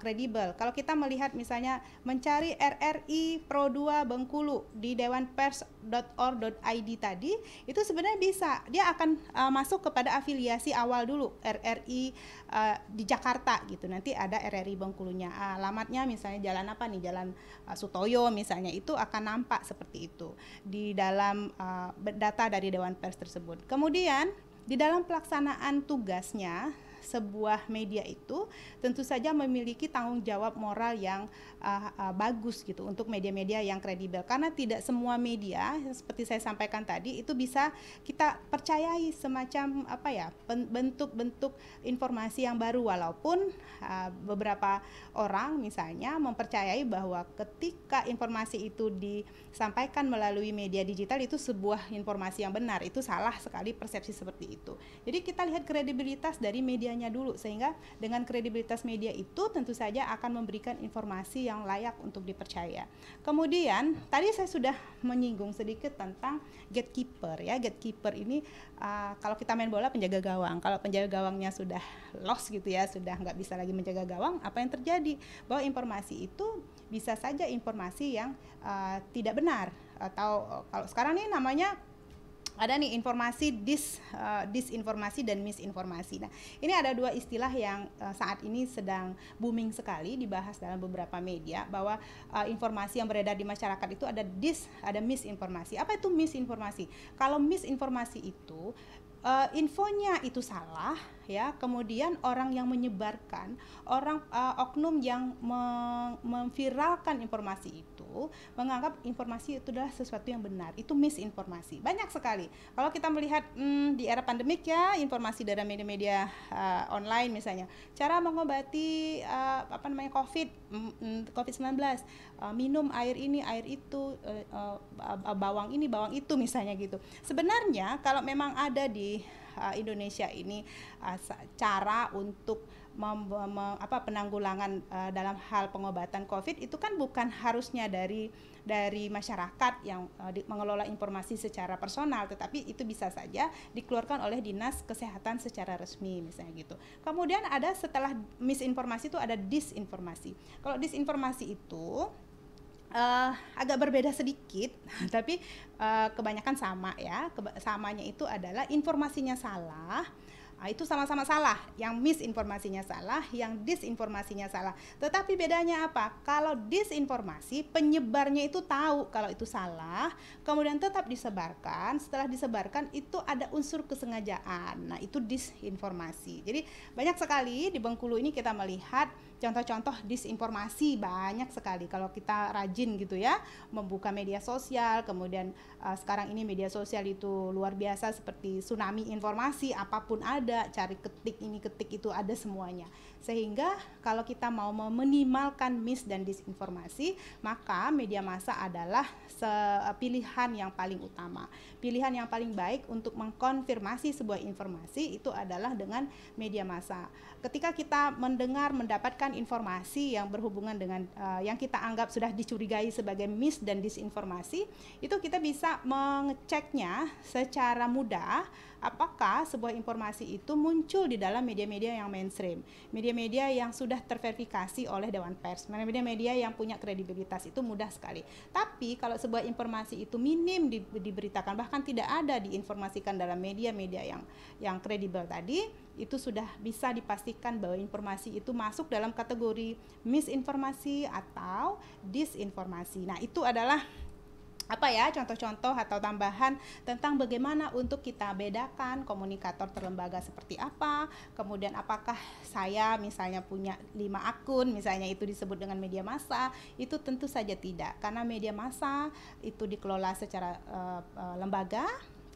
kredibel. Kalau kita melihat misalnya mencari RRI Pro 2 Bengkulu di DewanPers.or.id tadi, itu sebenarnya bisa. Dia akan uh, masuk kepada afiliasi awal dulu RRI uh, di Jakarta gitu. Nanti ada RRI Bengkulunya. Ah, alamatnya misalnya jalan apa nih? Jalan uh, Sutoyo misalnya. Itu akan nampak seperti itu di dalam uh, data dari dewan pers tersebut. Kemudian di dalam pelaksanaan tugasnya sebuah media itu tentu saja memiliki tanggung jawab moral yang uh, uh, bagus gitu untuk media-media yang kredibel karena tidak semua media seperti saya sampaikan tadi itu bisa kita percayai semacam apa ya bentuk-bentuk informasi yang baru walaupun uh, beberapa orang misalnya mempercayai bahwa ketika informasi itu disampaikan melalui media digital itu sebuah informasi yang benar itu salah sekali persepsi seperti itu. Jadi kita lihat kredibilitas dari media medianya dulu sehingga dengan kredibilitas media itu tentu saja akan memberikan informasi yang layak untuk dipercaya. Kemudian tadi saya sudah menyinggung sedikit tentang gatekeeper ya. Gatekeeper ini uh, kalau kita main bola penjaga gawang. Kalau penjaga gawangnya sudah lost gitu ya, sudah nggak bisa lagi menjaga gawang, apa yang terjadi? Bahwa informasi itu bisa saja informasi yang uh, tidak benar atau kalau sekarang ini namanya ada nih informasi dis uh, disinformasi dan misinformasi. Nah, ini ada dua istilah yang uh, saat ini sedang booming sekali dibahas dalam beberapa media bahwa uh, informasi yang beredar di masyarakat itu ada dis, ada misinformasi. Apa itu misinformasi? Kalau misinformasi itu uh, infonya itu salah ya kemudian orang yang menyebarkan orang uh, oknum yang memviralkan informasi itu menganggap informasi itu adalah sesuatu yang benar itu misinformasi banyak sekali kalau kita melihat hmm, di era pandemik ya informasi dari media-media uh, online misalnya cara mengobati uh, apa namanya covid mm, mm covid 19 uh, minum air ini air itu uh, uh, bawang ini bawang itu misalnya gitu sebenarnya kalau memang ada di Eh, Indonesia ini eh, cara untuk mem, mem, apa penanggulangan eh, dalam hal pengobatan COVID itu kan bukan harusnya dari dari masyarakat yang mengelola informasi secara personal, tetapi itu bisa saja dikeluarkan oleh dinas kesehatan secara resmi misalnya gitu. Kemudian ada setelah misinformasi itu ada disinformasi. Kalau disinformasi itu uh, agak berbeda sedikit, (laughs) tapi uh, kebanyakan sama ya. Keba samanya itu adalah informasinya salah. Uh, itu sama-sama salah, yang misinformasinya salah, yang disinformasinya salah. Tetapi bedanya apa? Kalau disinformasi, penyebarnya itu tahu kalau itu salah, kemudian tetap disebarkan. Setelah disebarkan, itu ada unsur kesengajaan. Nah, itu disinformasi. Jadi, banyak sekali di Bengkulu ini kita melihat contoh-contoh disinformasi banyak sekali kalau kita rajin gitu ya membuka media sosial kemudian uh, sekarang ini media sosial itu luar biasa seperti tsunami informasi apapun ada cari ketik ini ketik itu ada semuanya sehingga kalau kita mau meminimalkan mis dan disinformasi maka media massa adalah eh, pilihan yang paling utama pilihan yang paling baik untuk mengkonfirmasi sebuah informasi itu adalah dengan media massa ketika kita mendengar mendapatkan menemukan informasi yang berhubungan dengan uh, yang kita anggap sudah dicurigai sebagai mis dan disinformasi, itu kita bisa mengeceknya secara mudah apakah sebuah informasi itu muncul di dalam media-media yang mainstream, media-media yang sudah terverifikasi oleh dewan pers, media-media yang punya kredibilitas itu mudah sekali. Tapi kalau sebuah informasi itu minim di, diberitakan bahkan tidak ada diinformasikan dalam media-media yang yang kredibel tadi itu sudah bisa dipastikan bahwa informasi itu masuk dalam kategori misinformasi atau disinformasi. Nah, itu adalah apa ya contoh-contoh atau tambahan tentang bagaimana untuk kita bedakan komunikator terlembaga seperti apa kemudian apakah saya misalnya punya lima akun misalnya itu disebut dengan media massa itu tentu saja tidak karena media massa itu dikelola secara uh, uh, lembaga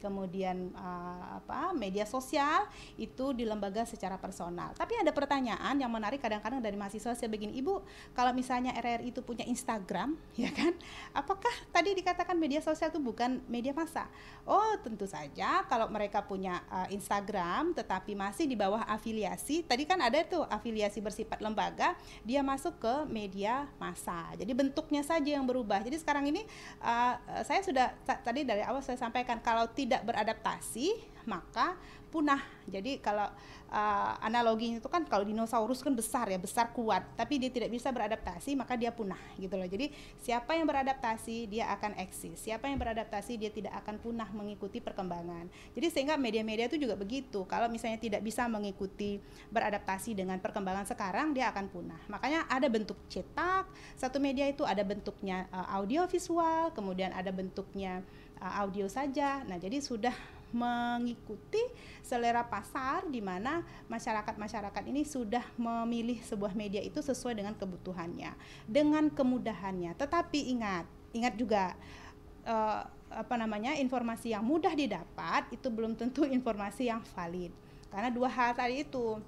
kemudian uh, apa media sosial itu di lembaga secara personal. Tapi ada pertanyaan yang menarik kadang-kadang dari mahasiswa saya begini, Ibu, kalau misalnya RRI itu punya Instagram, (laughs) ya kan? Apakah tadi dikatakan media sosial itu bukan media massa? Oh, tentu saja kalau mereka punya uh, Instagram tetapi masih di bawah afiliasi, tadi kan ada tuh afiliasi bersifat lembaga, dia masuk ke media massa. Jadi bentuknya saja yang berubah. Jadi sekarang ini uh, saya sudah tadi dari awal saya sampaikan kalau tidak tidak beradaptasi maka punah. Jadi kalau uh, analoginya itu kan kalau dinosaurus kan besar ya, besar kuat, tapi dia tidak bisa beradaptasi maka dia punah gitu loh. Jadi siapa yang beradaptasi dia akan eksis. Siapa yang beradaptasi dia tidak akan punah mengikuti perkembangan. Jadi sehingga media-media itu juga begitu. Kalau misalnya tidak bisa mengikuti beradaptasi dengan perkembangan sekarang dia akan punah. Makanya ada bentuk cetak, satu media itu ada bentuknya uh, eh, audio visual, kemudian ada bentuknya uh, audio saja. Nah, jadi sudah mengikuti selera pasar di mana masyarakat-masyarakat ini sudah memilih sebuah media itu sesuai dengan kebutuhannya, dengan kemudahannya. Tetapi ingat, ingat juga uh, apa namanya? informasi yang mudah didapat itu belum tentu (laughs) informasi yang valid. Karena dua hal tadi itu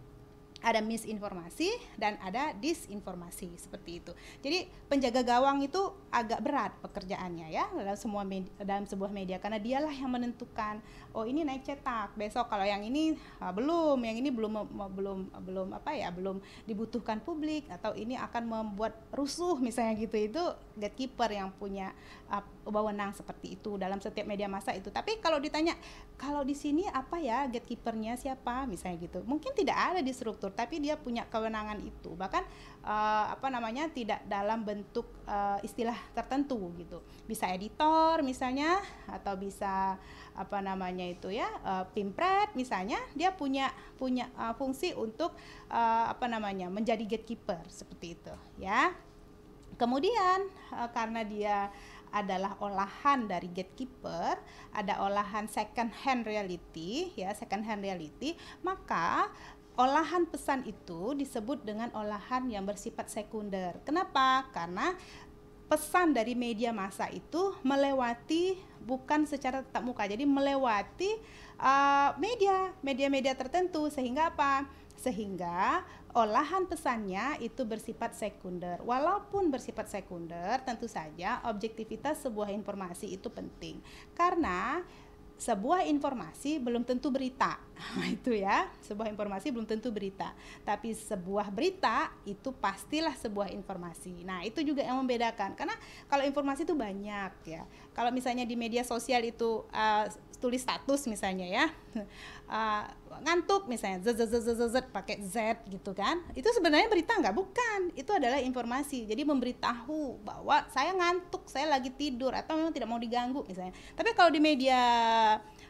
ada misinformasi dan ada disinformasi seperti itu. Jadi penjaga gawang itu agak berat pekerjaannya ya dalam semua dalam sebuah media karena dialah yang menentukan oh ini naik cetak besok kalau yang ini uh, belum yang ini belum belum belum apa ya belum dibutuhkan publik atau ini akan membuat rusuh misalnya gitu itu gatekeeper yang punya uh, wewenang seperti itu dalam setiap media massa itu tapi kalau ditanya kalau di sini apa ya gatekeepernya siapa misalnya gitu mungkin tidak ada di struktur tapi dia punya kewenangan itu bahkan uh, apa namanya tidak dalam bentuk uh, istilah tertentu gitu bisa editor misalnya atau bisa apa namanya itu ya uh, Pimpret misalnya dia punya punya uh, fungsi untuk uh, apa namanya menjadi gatekeeper seperti itu ya. Kemudian uh, karena dia adalah olahan dari gatekeeper, ada olahan second hand reality ya, second hand reality, maka olahan pesan itu disebut dengan olahan yang bersifat sekunder. Kenapa? Karena pesan dari media massa itu melewati bukan secara tatap muka jadi melewati uh, media media-media tertentu sehingga apa sehingga olahan pesannya itu bersifat sekunder. Walaupun bersifat sekunder, tentu saja objektivitas sebuah informasi itu penting. Karena sebuah informasi belum tentu berita (laughs) itu ya sebuah informasi belum tentu berita tapi sebuah berita itu pastilah sebuah informasi nah itu juga yang membedakan karena kalau informasi itu banyak ya kalau misalnya di media sosial itu uh, tulis status misalnya ya uh, (laughs) ngantuk misalnya z z z z z, z pakai z gitu kan itu sebenarnya berita nggak bukan itu adalah informasi jadi memberitahu bahwa saya ngantuk saya lagi tidur atau memang tidak mau diganggu misalnya tapi kalau di media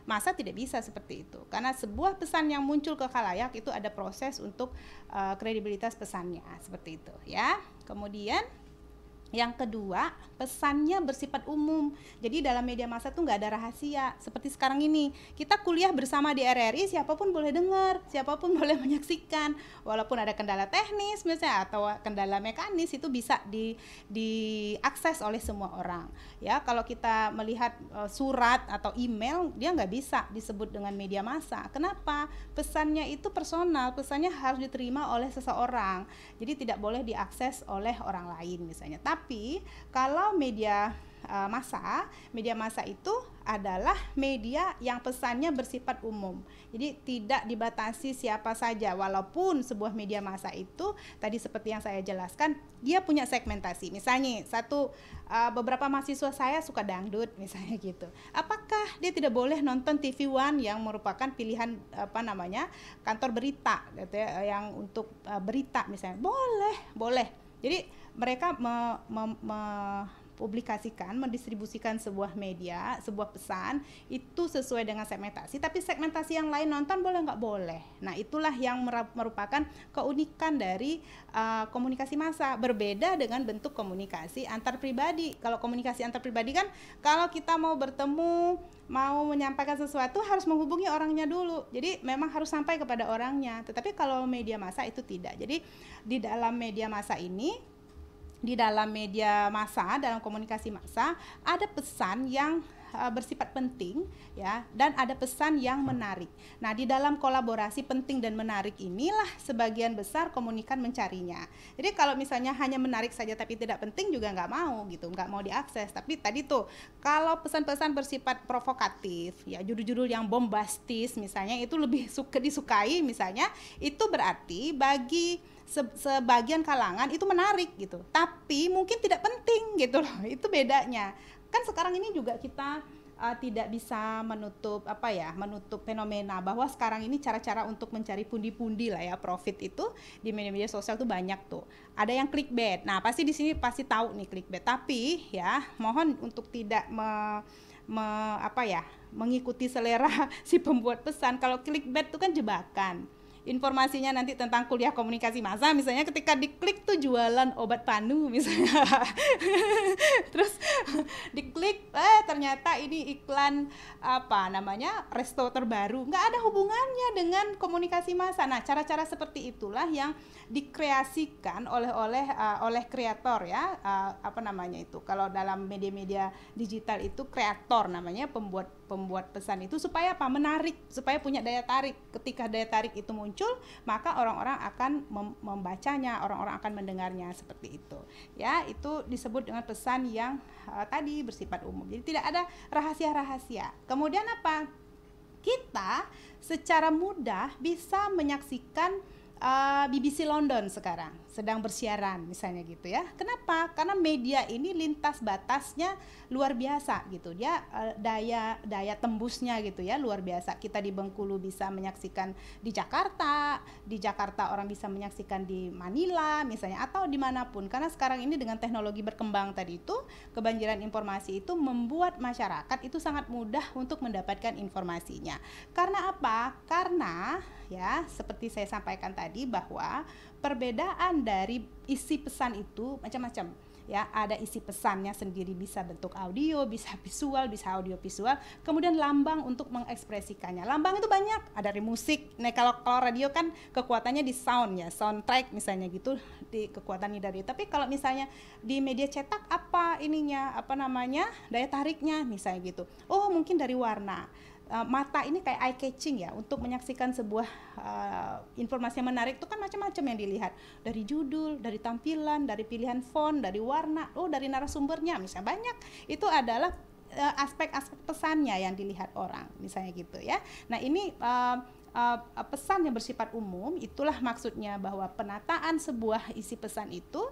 masa tidak bisa seperti itu karena sebuah pesan yang muncul ke kalayak itu ada proses untuk uh, kredibilitas pesannya seperti itu ya kemudian yang kedua, pesannya bersifat umum. Jadi dalam media massa tuh nggak ada rahasia. Seperti sekarang ini, kita kuliah bersama di RRI, siapapun boleh dengar, siapapun (laughs) boleh menyaksikan. Walaupun ada kendala teknis misalnya atau kendala mekanis itu bisa di diakses oleh semua orang. Ya, kalau kita melihat eh, surat atau email, dia nggak bisa disebut dengan media massa. Kenapa? Pesannya itu personal, pesannya harus diterima oleh seseorang. Jadi tidak boleh diakses oleh orang lain misalnya. Tapi tapi kalau media uh, massa, media massa itu adalah media yang pesannya bersifat umum. Jadi tidak dibatasi siapa saja walaupun sebuah media massa itu tadi seperti yang saya jelaskan, dia punya segmentasi. Misalnya satu eh, beberapa mahasiswa saya suka dangdut (laughs) misalnya gitu. Apakah dia tidak boleh nonton TV One yang merupakan pilihan apa namanya? kantor berita gitu ya, yang untuk eh, berita misalnya. Boleh, boleh. Jadi mereka me, me, me, publikasikan, mendistribusikan sebuah media, sebuah pesan itu sesuai dengan segmentasi. Tapi segmentasi yang lain nonton boleh nggak boleh. Nah itulah yang merupakan keunikan dari uh, komunikasi massa berbeda dengan bentuk komunikasi antar pribadi. Kalau komunikasi antar pribadi kan kalau kita mau bertemu mau menyampaikan sesuatu harus menghubungi orangnya dulu. Jadi memang harus sampai kepada orangnya. Tetapi kalau media massa itu tidak. Jadi di dalam media massa ini di dalam media massa, dalam komunikasi massa, ada pesan yang eh, bersifat penting ya dan ada pesan yang menarik. Nah, di dalam kolaborasi penting dan menarik inilah sebagian besar komunikan mencarinya. Jadi kalau misalnya hanya menarik saja tapi tidak penting juga nggak mau gitu, nggak mau diakses. Tapi tadi tuh kalau pesan-pesan bersifat provokatif, ya judul-judul yang bombastis misalnya itu lebih suka disukai misalnya, itu berarti bagi se sebagian kalangan itu menarik gitu tapi mungkin tidak penting gitu loh (laughs) itu bedanya kan sekarang ini juga kita uh, tidak bisa menutup apa ya menutup fenomena bahwa sekarang ini cara-cara untuk mencari pundi-pundi lah ya profit itu di media-media sosial tuh banyak tuh ada yang clickbait nah pasti di sini pasti tahu nih clickbait tapi ya mohon untuk tidak me, me apa ya mengikuti selera (laughs) si pembuat pesan kalau clickbait itu kan jebakan informasinya nanti tentang kuliah komunikasi masa, misalnya ketika diklik tuh jualan obat panu (laughs) misalnya terus diklik eh ternyata ini iklan apa namanya resto terbaru nggak ada hubungannya dengan komunikasi masa. nah cara-cara seperti itulah yang dikreasikan oleh oleh uh, oleh kreator ya uh, apa namanya itu kalau dalam media-media digital itu kreator namanya pembuat pembuat pesan itu supaya apa menarik supaya punya daya tarik ketika daya tarik itu muncul maka orang-orang akan mem membacanya orang-orang akan mendengarnya seperti itu ya itu disebut dengan pesan yang uh, tadi bersifat umum jadi tidak ada rahasia-rahasia kemudian apa kita secara mudah bisa menyaksikan uh, ah, BBC London sekarang sedang bersiaran misalnya gitu ya. Kenapa? Karena media ini lintas batasnya luar biasa gitu. Dia uh, daya daya tembusnya gitu ya luar biasa. Kita di Bengkulu bisa menyaksikan di Jakarta, di Jakarta orang bisa menyaksikan di Manila misalnya atau dimanapun. Karena sekarang ini dengan teknologi berkembang tadi itu kebanjiran informasi itu membuat masyarakat itu sangat mudah untuk mendapatkan informasinya. Karena apa? Karena ya. Seperti saya sampaikan tadi bahwa perbedaan dari isi pesan itu macam-macam ya ada isi pesannya sendiri bisa bentuk audio bisa visual bisa audio visual kemudian lambang untuk mengekspresikannya lambang itu banyak ada dari musik nah kalau kalau radio kan kekuatannya di sound ya soundtrack misalnya gitu di kekuatannya dari tapi kalau misalnya di media cetak apa ininya apa namanya daya tariknya misalnya gitu oh mungkin dari warna Eh, mata ini kayak eye catching ya untuk menyaksikan sebuah uh, informasi yang menarik itu kan macam-macam yang dilihat dari judul, dari tampilan, dari pilihan font, dari warna, oh dari narasumbernya misalnya banyak itu adalah aspek eh, aspek-aspek pesannya yang dilihat orang misalnya gitu ya. Nah ini uh, uh, pesan yang bersifat umum itulah maksudnya bahwa penataan sebuah isi pesan itu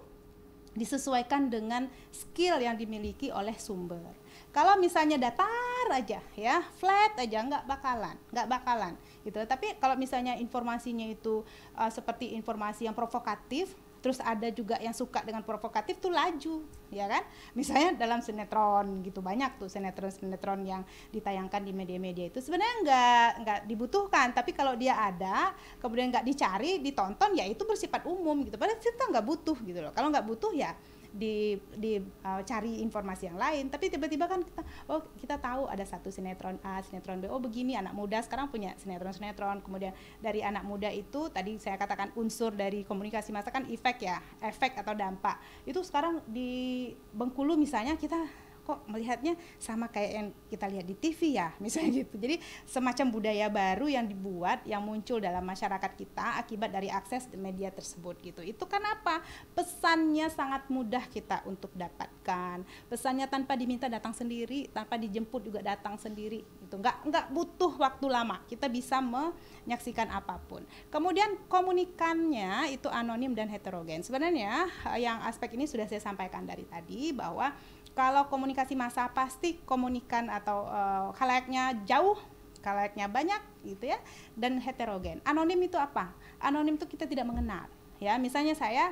disesuaikan dengan skill yang dimiliki oleh sumber. Kalau misalnya datar aja ya, flat aja nggak bakalan, nggak bakalan gitu. Tapi kalau misalnya informasinya itu uh, seperti informasi yang provokatif, terus ada juga yang suka dengan provokatif tuh laju ya kan misalnya dalam sinetron gitu banyak tuh sinetron sinetron yang ditayangkan di media-media itu sebenarnya nggak nggak dibutuhkan tapi kalau dia ada kemudian nggak dicari ditonton ya itu bersifat umum gitu padahal kita nggak butuh gitu loh kalau nggak butuh ya di di uh, cari informasi yang lain tapi tiba-tiba kan kita oh kita tahu ada satu sinetron A sinetron B oh begini anak muda sekarang punya sinetron sinetron kemudian dari anak muda itu tadi saya katakan unsur dari komunikasi masa kan efek ya efek atau dampak itu sekarang di Bengkulu misalnya kita kok melihatnya sama kayak yang kita lihat di TV ya (laughs) misalnya gitu jadi semacam budaya baru yang dibuat yang muncul dalam masyarakat kita akibat dari akses media tersebut gitu itu kan apa pesannya sangat mudah kita untuk dapatkan pesannya tanpa diminta datang sendiri tanpa dijemput juga datang sendiri itu nggak nggak butuh waktu lama kita bisa menyaksikan apapun kemudian komunikannya itu anonim dan heterogen sebenarnya eh, yang aspek ini sudah saya sampaikan dari tadi bahwa kalau komunikasi massa pasti komunikan atau uh, eh, kalayaknya jauh, kalayaknya banyak gitu ya, dan heterogen. Anonim itu apa? Anonim itu kita tidak mengenal. Ya, misalnya saya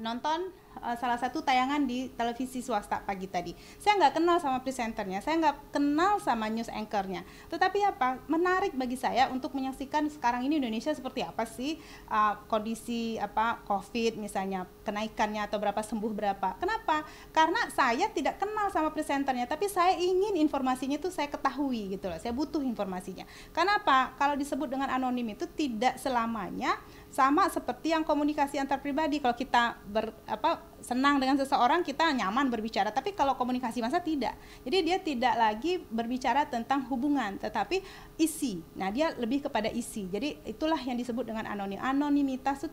nonton Eh, salah satu tayangan di televisi swasta pagi tadi. Saya nggak kenal sama presenternya, saya nggak kenal sama news anchornya. Tetapi apa? Menarik bagi saya untuk menyaksikan sekarang ini Indonesia seperti apa sih uh, kondisi apa COVID misalnya kenaikannya atau berapa sembuh berapa. Kenapa? Karena saya tidak kenal sama presenternya, tapi saya ingin informasinya itu saya ketahui gitu loh. Saya butuh informasinya. Kenapa? Kalau disebut dengan anonim itu tidak selamanya sama seperti yang komunikasi antar pribadi kalau kita ber, apa senang dengan seseorang kita nyaman berbicara tapi kalau komunikasi masa tidak jadi dia tidak lagi berbicara tentang hubungan tetapi isi nah dia lebih kepada isi jadi itulah yang disebut dengan anonim anonimitas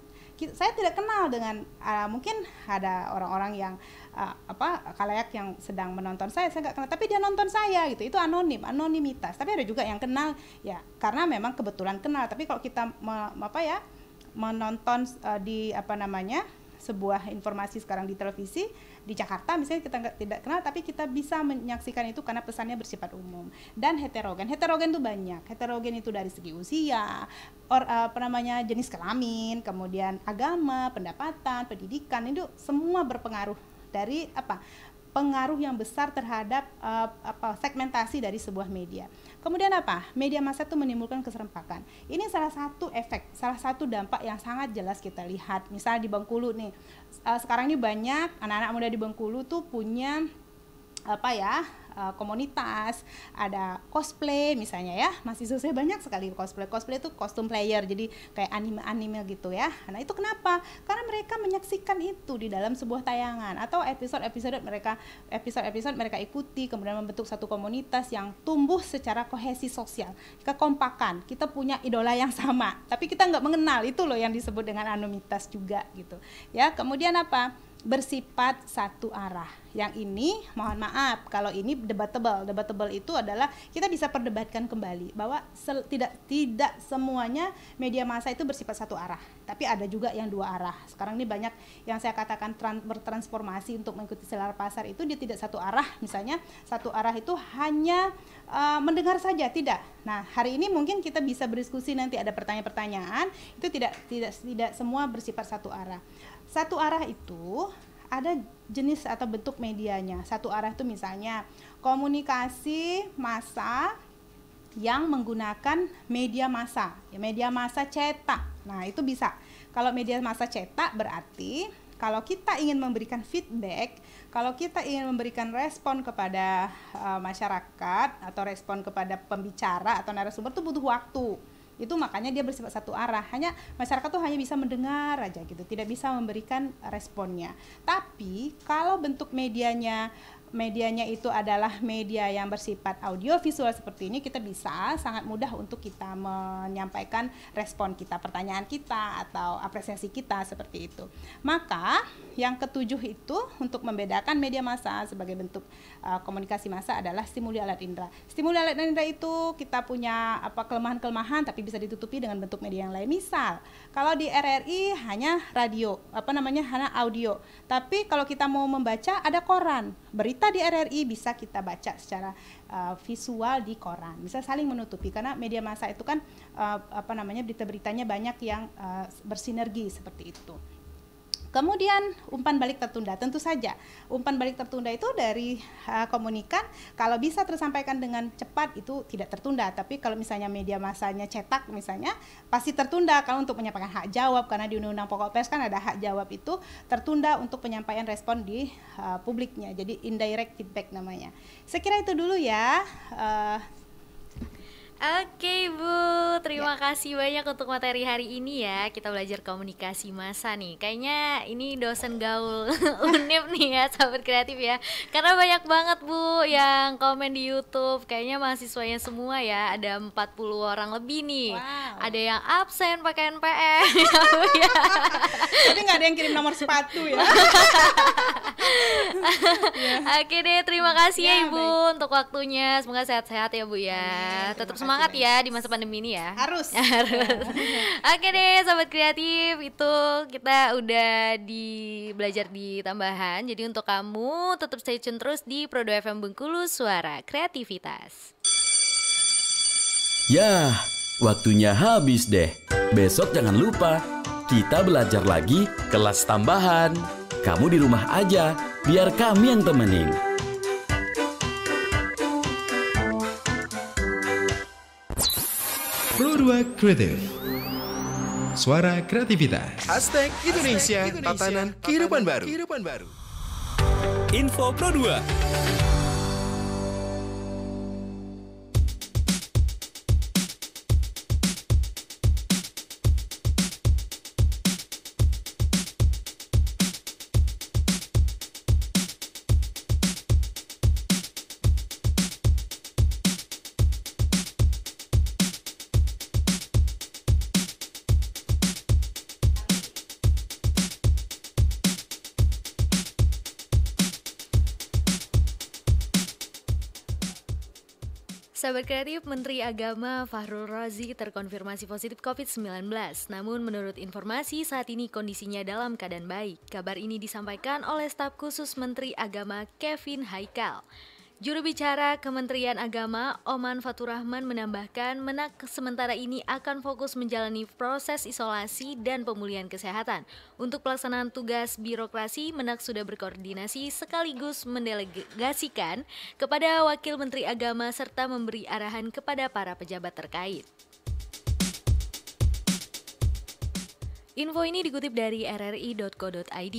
saya tidak kenal dengan uh, mungkin ada orang-orang yang uh, apa kalayak yang sedang menonton saya saya nggak kenal tapi dia nonton saya gitu itu anonim anonimitas tapi ada juga yang kenal ya karena memang kebetulan kenal tapi kalau kita apa ya menonton uh, di apa namanya sebuah informasi sekarang di televisi di Jakarta misalnya kita tidak kenal tapi kita bisa menyaksikan itu karena pesannya bersifat umum dan heterogen heterogen itu banyak heterogen itu dari segi usia or eh, apa namanya jenis kelamin kemudian agama pendapatan pendidikan itu semua berpengaruh dari apa pengaruh yang besar terhadap uh, apa segmentasi dari sebuah media Kemudian apa? Media massa itu menimbulkan keserempakan. Ini salah satu efek, salah satu dampak yang sangat jelas kita lihat. Misalnya di Bengkulu nih, eh, sekarang ini banyak anak-anak muda di Bengkulu tuh punya apa ya eh, komunitas, ada cosplay misalnya ya. masih susah banyak sekali cosplay. Cosplay itu kostum player, jadi kayak anime-anime gitu ya. Nah itu kenapa? Karena mereka menyaksikan itu di dalam sebuah tayangan atau episode-episode mereka episode-episode mereka ikuti, kemudian membentuk satu komunitas yang tumbuh secara kohesi sosial, kekompakan. Kita punya idola yang sama, tapi kita nggak mengenal itu loh yang disebut dengan anonimitas juga gitu. Ya kemudian apa? Bersifat satu arah yang ini mohon maaf kalau ini debatable. Debatable itu adalah kita bisa perdebatkan kembali bahwa tidak tidak semuanya media massa itu bersifat satu arah, tapi ada juga yang dua arah. Sekarang ini banyak yang saya katakan bertransformasi untuk mengikuti selera pasar itu dia tidak satu arah. Misalnya satu arah itu hanya uh, mendengar saja, tidak. Nah, hari ini mungkin kita bisa berdiskusi nanti ada pertanyaan-pertanyaan, itu tidak tidak tidak semua bersifat satu arah. Satu arah itu ada jenis atau bentuk medianya. Satu arah itu misalnya komunikasi massa yang menggunakan media massa, ya, media massa cetak. Nah, itu bisa. Kalau media massa cetak berarti kalau kita ingin memberikan feedback, kalau kita ingin memberikan respon kepada uh, masyarakat atau respon kepada pembicara atau narasumber itu butuh waktu. Itu makanya dia bersifat satu arah. Hanya masyarakat tuh hanya bisa mendengar aja gitu, tidak bisa memberikan responnya. Tapi kalau bentuk medianya medianya itu adalah media yang bersifat audiovisual seperti ini, kita bisa sangat mudah untuk kita menyampaikan respon kita, pertanyaan kita atau apresiasi kita seperti itu. Maka yang ketujuh itu untuk membedakan media massa sebagai bentuk uh, komunikasi massa adalah stimuli alat indera. Stimuli alat indera itu kita punya apa kelemahan-kelemahan tapi bisa ditutupi dengan bentuk media yang lain. Misal, kalau di RRI hanya radio, apa namanya hanya audio. Tapi kalau kita mau membaca ada koran, berita berita di RRI bisa kita baca secara uh, visual di koran. Bisa saling menutupi karena media massa itu kan uh, apa namanya berita-beritanya banyak yang uh, bersinergi seperti itu. Kemudian umpan balik tertunda, tentu saja umpan balik tertunda itu dari uh, komunikan kalau bisa tersampaikan dengan cepat itu tidak tertunda, tapi kalau misalnya media masanya cetak misalnya pasti tertunda kalau untuk menyampaikan hak jawab karena di Undang-Undang Pokok Pers kan ada hak jawab itu tertunda untuk penyampaian respon di uh, publiknya, jadi indirect feedback namanya. Sekira itu dulu ya. Uh, Oke Bu, terima ya. kasih banyak untuk materi hari ini ya. Kita belajar komunikasi masa nih. Kayaknya ini dosen gaul (laughs) UNIP nih ya, sahabat kreatif ya. Karena banyak banget Bu yang komen di YouTube. Kayaknya mahasiswanya semua ya, ada 40 orang lebih nih. Wow. Ada yang absen pakai NPM. (laughs) Ya, ya. Tapi nggak ada yang kirim nomor sepatu ya. (laughs) Oke deh, terima kasih ya, ya Ibu baik. untuk waktunya. Semoga sehat-sehat ya Bu ya. Amin, Tetap semangat semangat ya di masa pandemi ini ya. Harus. (laughs) Harus. Oke deh, sobat kreatif, itu kita udah di belajar di tambahan. Jadi untuk kamu tetap stay tune terus di Prodo FM Bengkulu Suara Kreativitas. Ya, waktunya habis deh. Besok jangan lupa kita belajar lagi kelas tambahan. Kamu di rumah aja, biar kami yang temenin. Purwa Kreatif Suara kreativitas Hashtag Indonesia, Indonesia tatanan, tatanan kehidupan baru. kehidupan baru Info Produa Sahabat Kreatif, Menteri Agama Fahrul Razi terkonfirmasi positif COVID-19. Namun menurut informasi, saat ini kondisinya dalam keadaan baik. Kabar ini disampaikan oleh staf khusus Menteri Agama Kevin Haikal. Juru bicara Kementerian Agama, Oman Faturahman menambahkan, menak sementara ini akan fokus menjalani proses isolasi dan pemulihan kesehatan. Untuk pelaksanaan tugas birokrasi, menak sudah berkoordinasi sekaligus mendelegasikan kepada Wakil Menteri Agama serta memberi arahan kepada para pejabat terkait. Info ini dikutip dari rri.co.id.